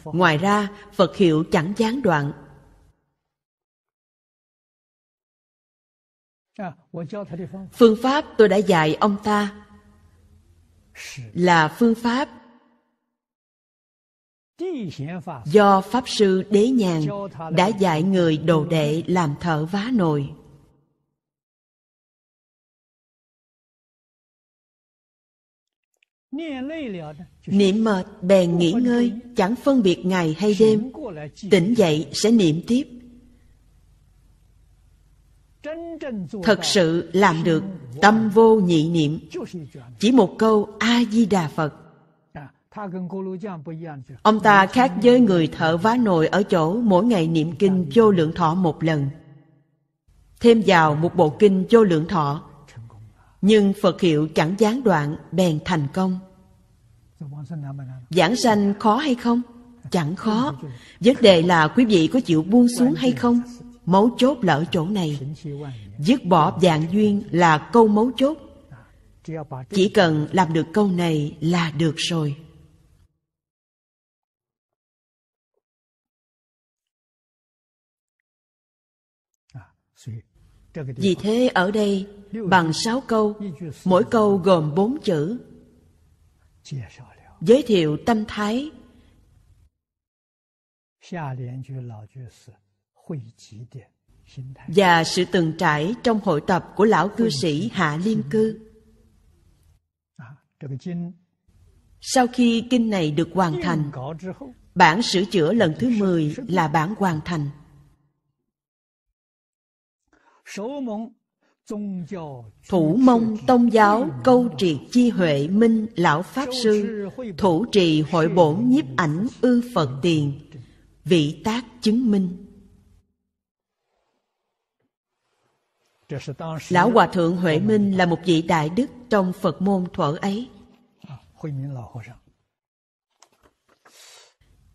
Ngoài ra, Phật hiệu chẳng gián đoạn, phương pháp tôi đã dạy ông ta là phương pháp do pháp sư đế nhàn đã dạy người đồ đệ làm thợ vá nồi niệm mệt bèn nghỉ ngơi chẳng phân biệt ngày hay đêm tỉnh dậy sẽ niệm tiếp thật sự làm được tâm vô nhị niệm chỉ một câu a di đà phật ông ta khác với người thợ vá nồi ở chỗ mỗi ngày niệm kinh vô lượng thọ một lần thêm vào một bộ kinh vô lượng thọ nhưng phật hiệu chẳng gián đoạn bèn thành công giảng sanh khó hay không chẳng khó vấn đề là quý vị có chịu buông xuống hay không mấu chốt là ở chỗ này dứt bỏ dạng duyên là câu mấu chốt chỉ cần làm được câu này là được rồi vì thế ở đây bằng sáu câu mỗi câu gồm bốn chữ giới thiệu tâm thái và sự từng trải trong hội tập của lão cư sĩ Hạ Liên Cư. À, Sau khi kinh này được hoàn thành, bản sửa chữa lần thứ 10 là bản hoàn thành. Thủ mông tôn giáo câu triệt chi huệ minh lão Pháp Sư Thủ trì hội bổn nhiếp ảnh ư Phật tiền Vị tác chứng minh Lão Hòa Thượng Huệ Minh là một vị đại đức trong Phật môn thuở ấy. À,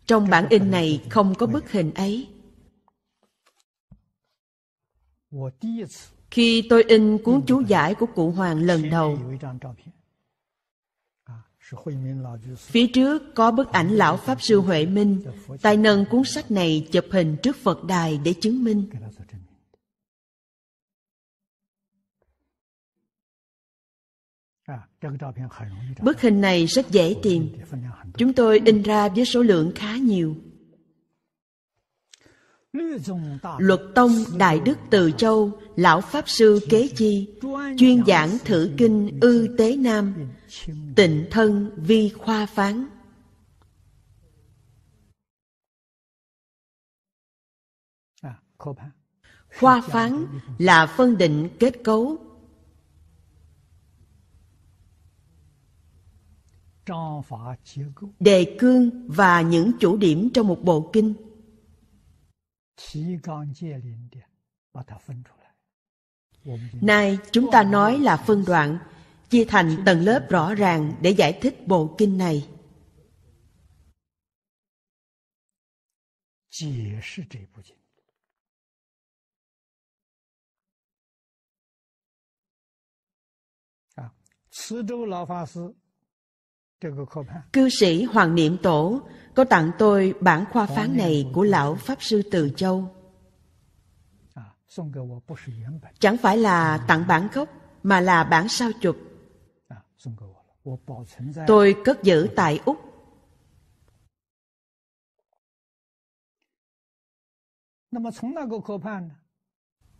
trong bản in này không có bức hình ấy. Khi tôi in cuốn chú giải của cụ Hoàng lần đầu, Phía trước có bức ảnh lão Pháp Sư Huệ Minh, tài nâng cuốn sách này chụp hình trước Phật Đài để chứng minh. Bức hình này rất dễ tìm. Chúng tôi in ra với số lượng khá nhiều. Luật Tông Đại Đức Từ Châu, Lão Pháp Sư Kế Chi, chuyên giảng thử kinh Ư Tế Nam, tịnh thân vi khoa phán. Khoa phán là phân định kết cấu đề cương và những chủ điểm trong một bộ kinh nay chúng ta nói là phân đoạn chia thành tầng lớp rõ ràng để giải thích bộ kinh này Giải Châu Lão Pháp Cư sĩ Hoàng Niệm Tổ có tặng tôi bản khoa phán này của lão Pháp Sư Từ Châu. À, Chẳng phải là tặng bản gốc mà là bản sao chụp. À, tôi cất giữ tại Úc.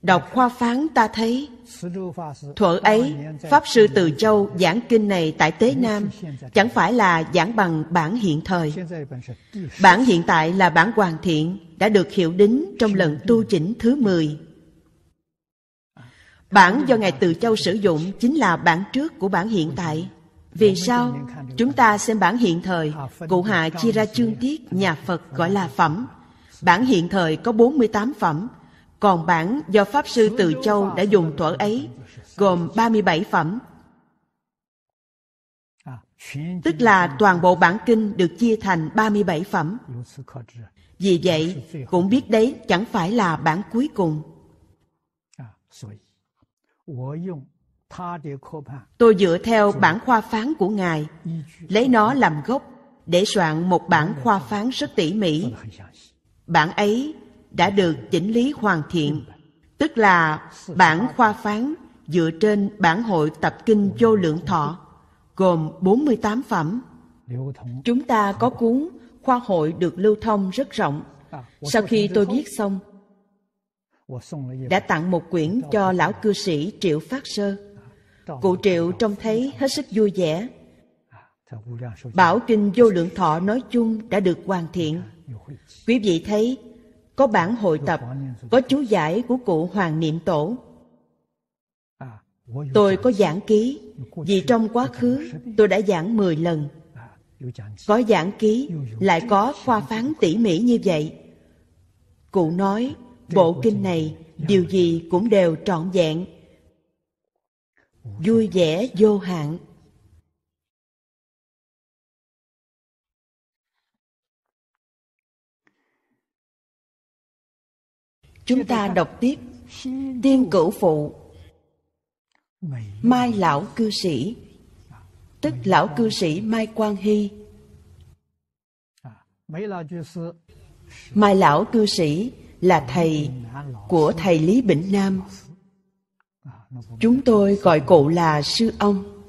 Đọc khoa phán ta thấy Thuở ấy, Pháp Sư Từ Châu giảng kinh này tại Tế Nam chẳng phải là giảng bằng bản hiện thời. Bản hiện tại là bản hoàn thiện đã được hiệu đính trong lần tu chỉnh thứ 10. Bản do Ngài Từ Châu sử dụng chính là bản trước của bản hiện tại. Vì sao? Chúng ta xem bản hiện thời, cụ hạ chia ra chương tiết nhà Phật gọi là phẩm. Bản hiện thời có 48 phẩm, còn bản do Pháp Sư Từ Châu đã dùng thuở ấy gồm 37 phẩm. Tức là toàn bộ bản kinh được chia thành 37 phẩm. Vì vậy, cũng biết đấy chẳng phải là bản cuối cùng. Tôi dựa theo bản khoa phán của Ngài, lấy nó làm gốc để soạn một bản khoa phán rất tỉ mỉ. Bản ấy đã được chỉnh lý hoàn thiện tức là bản khoa phán dựa trên bản hội tập kinh vô lượng thọ gồm 48 phẩm. Chúng ta có cuốn khoa hội được lưu thông rất rộng. Sau khi tôi viết xong, đã tặng một quyển cho lão cư sĩ Triệu Phát Sơ. Cụ Triệu trông thấy hết sức vui vẻ. Bảo kinh vô lượng thọ nói chung đã được hoàn thiện. Quý vị thấy có bản hội tập có chú giải của cụ hoàng niệm tổ tôi có giảng ký vì trong quá khứ tôi đã giảng 10 lần có giảng ký lại có khoa phán tỉ mỉ như vậy cụ nói bộ kinh này điều gì cũng đều trọn vẹn vui vẻ vô hạn chúng ta đọc tiếp tiên cửu phụ mai lão cư sĩ tức lão cư sĩ mai quang hy mai lão cư sĩ là thầy của thầy lý bỉnh nam chúng tôi gọi cụ là sư ông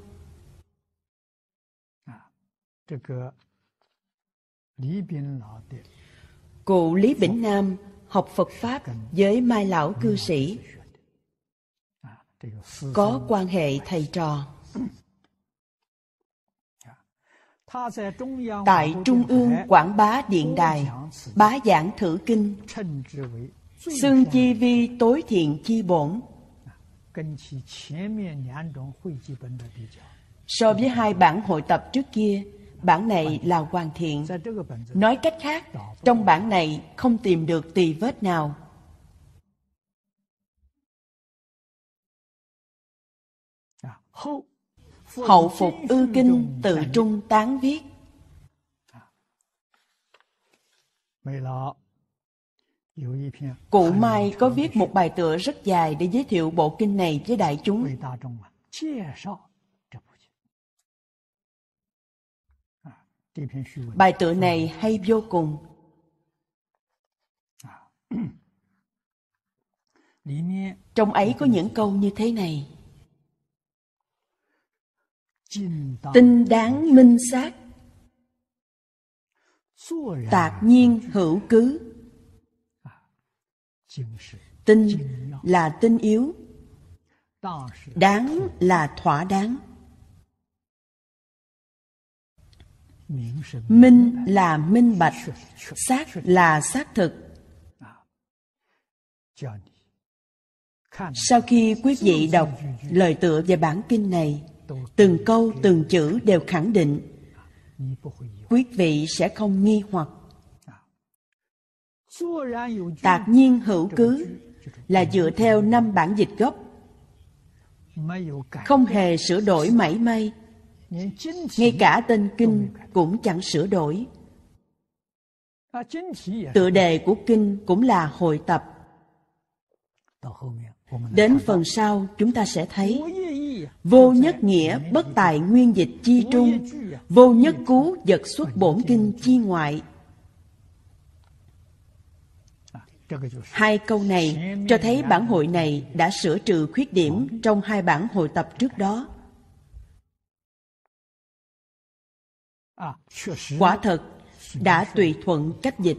cụ lý bỉnh nam học Phật Pháp với Mai Lão Cư Sĩ có quan hệ thầy trò. Tại Trung ương quảng bá điện đài, bá giảng thử kinh, xương chi vi tối thiện chi bổn. So với hai bản hội tập trước kia, Bản này là hoàn thiện. Nói cách khác, trong bản này không tìm được tỳ vết nào. Hậu phục ư kinh tự trung tán viết. Cụ Mai có viết một bài tựa rất dài để giới thiệu bộ kinh này với đại chúng Bài tựa này hay vô cùng. À. Trong ấy có những câu như thế này. Tinh đáng minh sát Tạc nhiên hữu cứ à. Tinh là tinh yếu Đáng là thỏa đáng Minh là minh bạch, xác là xác thực. Sau khi quý vị đọc lời tựa về bản kinh này, từng câu từng chữ đều khẳng định quý vị sẽ không nghi hoặc tạc nhiên hữu cứ là dựa theo năm bản dịch gốc không hề sửa đổi mảy may ngay cả tên kinh cũng chẳng sửa đổi tựa đề của kinh cũng là hội tập đến phần sau chúng ta sẽ thấy vô nhất nghĩa bất tài nguyên dịch chi trung vô nhất cú vật xuất bổn kinh chi ngoại hai câu này cho thấy bản hội này đã sửa trừ khuyết điểm trong hai bản hội tập trước đó quả thật đã tùy thuận cách dịch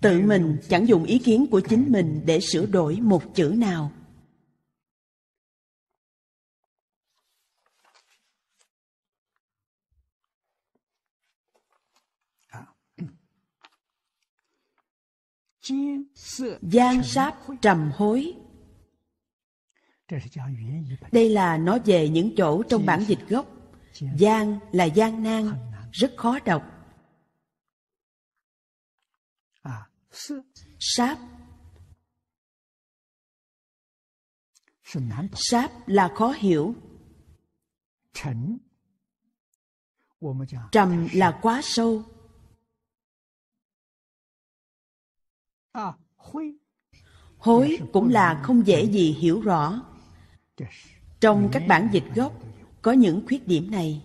tự mình chẳng dùng ý kiến của chính mình để sửa đổi một chữ nào gian sáp trầm hối đây là nói về những chỗ trong bản dịch gốc gian là gian nan rất khó đọc à, sáp sáp là khó hiểu trầm là quá sâu à, hối cũng là không dễ gì hiểu rõ trong các bản dịch gốc có những khuyết điểm này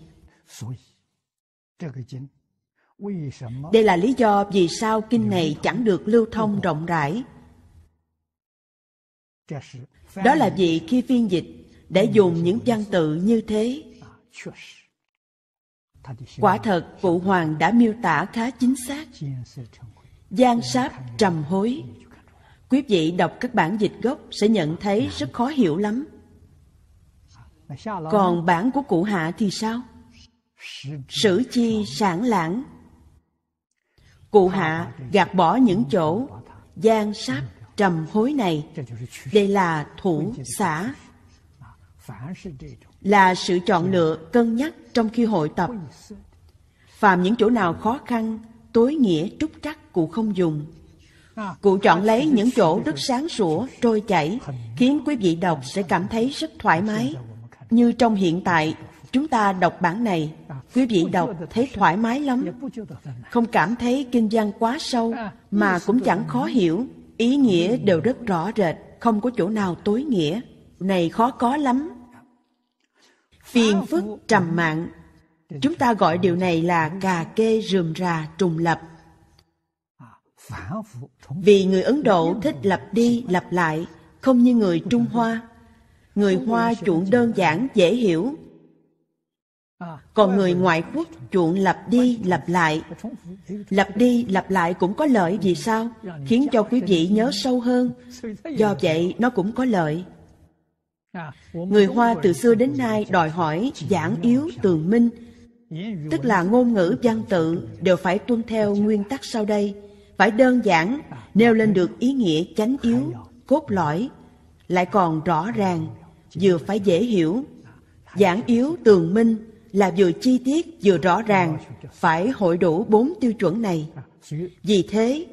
đây là lý do vì sao kinh này chẳng được lưu thông rộng rãi đó là vì khi phiên dịch đã dùng những văn tự như thế quả thật phụ hoàng đã miêu tả khá chính xác gian sáp trầm hối quý vị đọc các bản dịch gốc sẽ nhận thấy rất khó hiểu lắm còn bản của cụ hạ thì sao sử chi sản lãng cụ hạ gạt bỏ những chỗ gian sát trầm hối này đây là thủ xã là sự chọn lựa cân nhắc trong khi hội tập phàm những chỗ nào khó khăn tối nghĩa trúc trắc cụ không dùng à, cụ chọn à, lấy những chỗ rất sáng sủa trôi chảy khiến quý vị đọc sẽ cảm thấy rất thoải mái như trong hiện tại, chúng ta đọc bản này, quý vị đọc thấy thoải mái lắm, không cảm thấy kinh văn quá sâu mà cũng chẳng khó hiểu, ý nghĩa đều rất rõ rệt, không có chỗ nào tối nghĩa. Này khó có lắm. Phiền phức trầm mạng. Chúng ta gọi điều này là cà kê rườm rà trùng lập. Vì người Ấn Độ thích lặp đi lặp lại, không như người Trung Hoa người hoa chuộng đơn giản dễ hiểu còn người ngoại quốc chuộng lặp đi lặp lại lặp đi lặp lại cũng có lợi vì sao khiến cho quý vị nhớ sâu hơn do vậy nó cũng có lợi người hoa từ xưa đến nay đòi hỏi giảng yếu tường minh tức là ngôn ngữ văn tự đều phải tuân theo nguyên tắc sau đây phải đơn giản nêu lên được ý nghĩa chánh yếu cốt lõi lại còn rõ ràng vừa phải dễ hiểu giảng yếu tường minh là vừa chi tiết vừa rõ ràng phải hội đủ bốn tiêu chuẩn này vì thế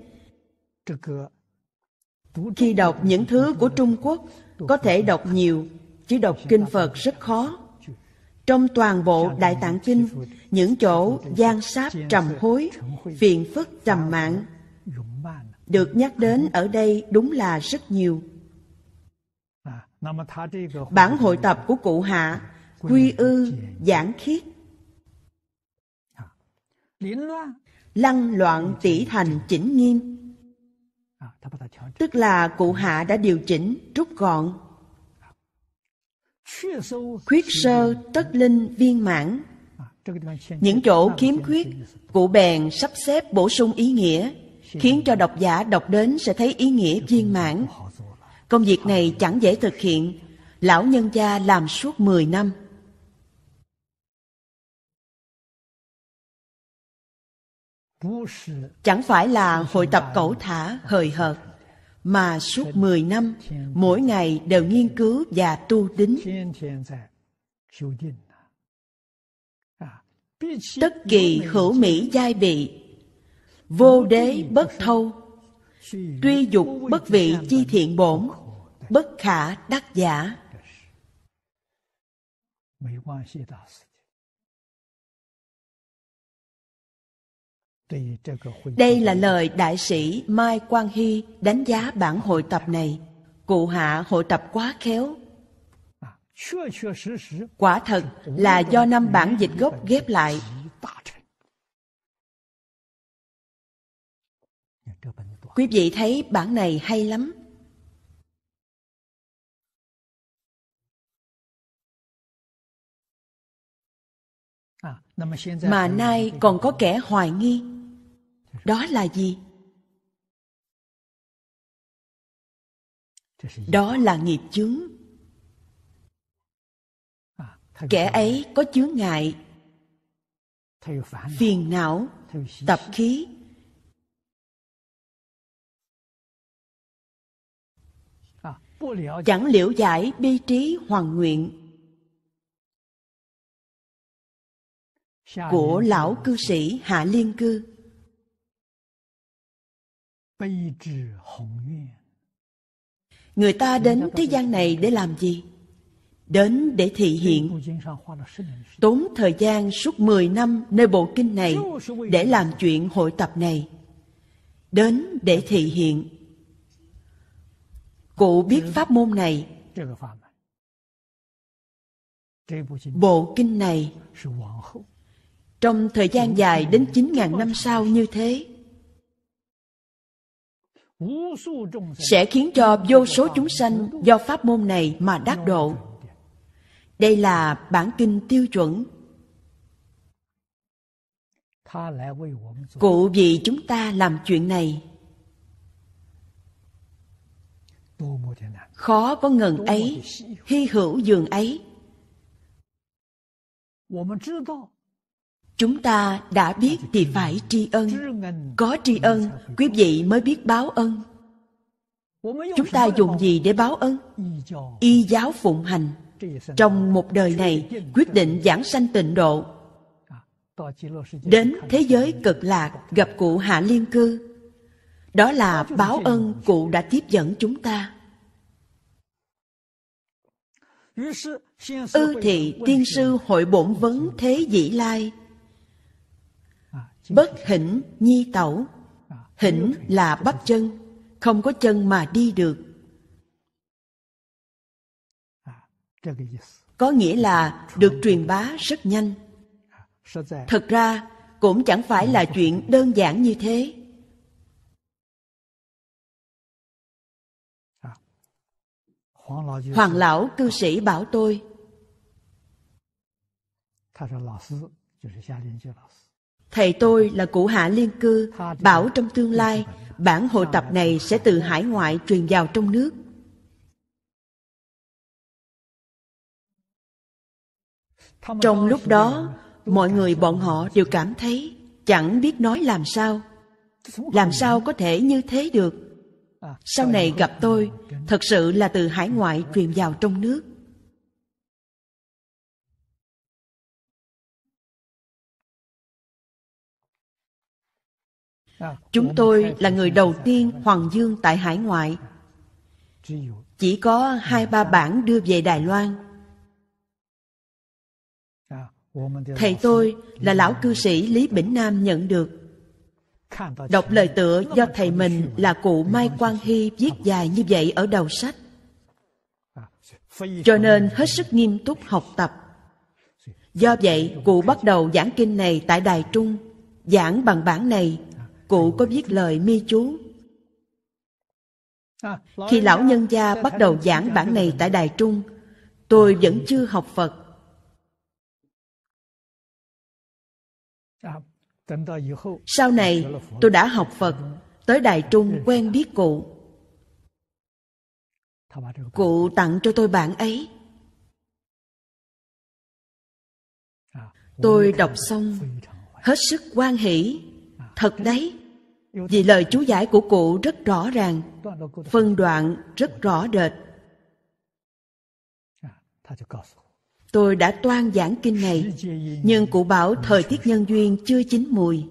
khi đọc những thứ của trung quốc có thể đọc nhiều chứ đọc kinh phật rất khó trong toàn bộ đại tạng kinh những chỗ gian sáp trầm hối phiền phức trầm mạng được nhắc đến ở đây đúng là rất nhiều Bản hội tập của cụ Hạ Quy ư giảng khiết à, Lăng loạn tỷ thành chỉnh nghiêm à, Tức là cụ Hạ đã điều chỉnh, rút gọn à, Khuyết sơ tất linh viên mãn Những chỗ khiếm khuyết Cụ bèn sắp xếp bổ sung ý nghĩa Khiến cho độc giả đọc đến sẽ thấy ý nghĩa viên mãn Công việc này chẳng dễ thực hiện, lão nhân gia làm suốt 10 năm. Chẳng phải là hội tập cẩu thả hời hợt, mà suốt 10 năm, mỗi ngày đều nghiên cứu và tu đính. Tất kỳ hữu mỹ giai bị, vô đế bất thâu, truy dục bất vị chi thiện bổn Bất khả đắc giả Đây là lời đại sĩ Mai Quang Hy đánh giá bản hội tập này. Cụ hạ hội tập quá khéo. Quả thật là do năm bản dịch gốc ghép lại. Quý vị thấy bản này hay lắm. À, Mà nay còn có kẻ hoài nghi. Đó là gì? Đó là nghiệp chướng. À, kẻ ấy có chướng ngại, phiền não, tập khí, chẳng liễu giải bi trí hoàng nguyện của lão cư sĩ hạ liên cư người ta đến thế gian này để làm gì đến để thị hiện tốn thời gian suốt 10 năm nơi bộ kinh này để làm chuyện hội tập này đến để thị hiện cụ biết pháp môn này bộ kinh này trong thời gian dài đến 9.000 năm sau như thế sẽ khiến cho vô số chúng sanh do pháp môn này mà đắc độ. Đây là bản kinh tiêu chuẩn. Cụ vì chúng ta làm chuyện này khó có ngần ấy hy hữu dường ấy chúng ta đã biết thì phải tri ân có tri ân quý vị mới biết báo ân chúng ta dùng gì để báo ân y giáo phụng hành trong một đời này quyết định giảng sanh tịnh độ đến thế giới cực lạc gặp cụ hạ liên cư đó là báo ân cụ đã tiếp dẫn chúng ta ư thị tiên sư hội bổn vấn thế dĩ lai bất hỉnh nhi tẩu hỉnh là bắp chân không có chân mà đi được có nghĩa là được truyền bá rất nhanh thật ra cũng chẳng phải là chuyện đơn giản như thế Hoàng lão cư sĩ bảo tôi Thầy tôi là cụ hạ liên cư, bảo trong tương lai, bản hội tập này sẽ từ hải ngoại truyền vào trong nước. Trong lúc đó, mọi người bọn họ đều cảm thấy chẳng biết nói làm sao. Làm sao có thể như thế được? sau này gặp tôi thật sự là từ hải ngoại truyền vào trong nước chúng tôi là người đầu tiên hoàng dương tại hải ngoại chỉ có hai ba bản đưa về đài loan thầy tôi là lão cư sĩ lý bỉnh nam nhận được Đọc lời tựa do thầy mình là cụ Mai Quang Hy viết dài như vậy ở đầu sách. Cho nên hết sức nghiêm túc học tập. Do vậy, cụ bắt đầu giảng kinh này tại Đài Trung. Giảng bằng bản này, cụ có viết lời mi chú. Khi lão nhân gia bắt đầu giảng bản này tại Đài Trung, tôi vẫn chưa học Phật. Sau này tôi đã học Phật Tới đại Trung quen biết cụ Cụ tặng cho tôi bản ấy à, Tôi đọc xong Hết sức quan hỷ à, Thật đấy Vì lời chú giải của cụ rất rõ ràng Phân đoạn rất rõ rệt à, Tôi đã toan giảng kinh này, nhưng cụ bảo thời tiết nhân duyên chưa chín mùi.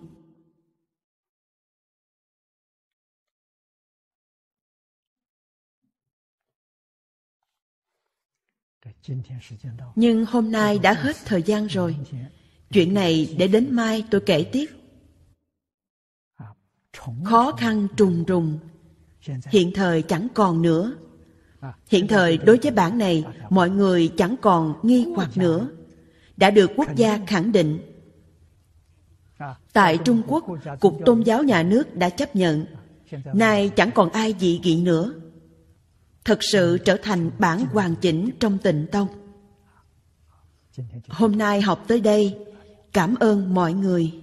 Nhưng hôm nay đã hết thời gian rồi. Chuyện này để đến mai tôi kể tiếp. Khó khăn trùng trùng, hiện thời chẳng còn nữa. Hiện thời đối với bản này, mọi người chẳng còn nghi hoặc nữa, đã được quốc gia khẳng định. Tại Trung Quốc, Cục Tôn giáo Nhà nước đã chấp nhận, nay chẳng còn ai dị nghị nữa. Thật sự trở thành bản hoàn chỉnh trong tịnh tông. Hôm nay học tới đây, cảm ơn mọi người.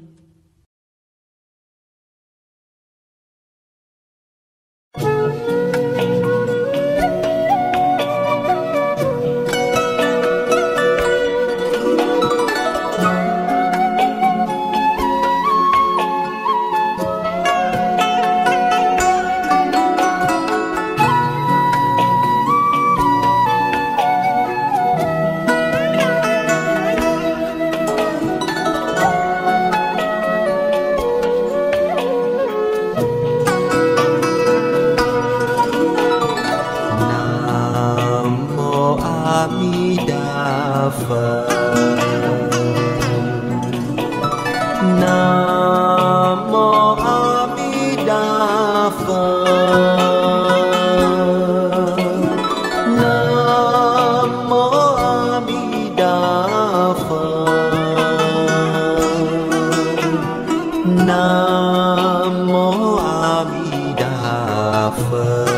phật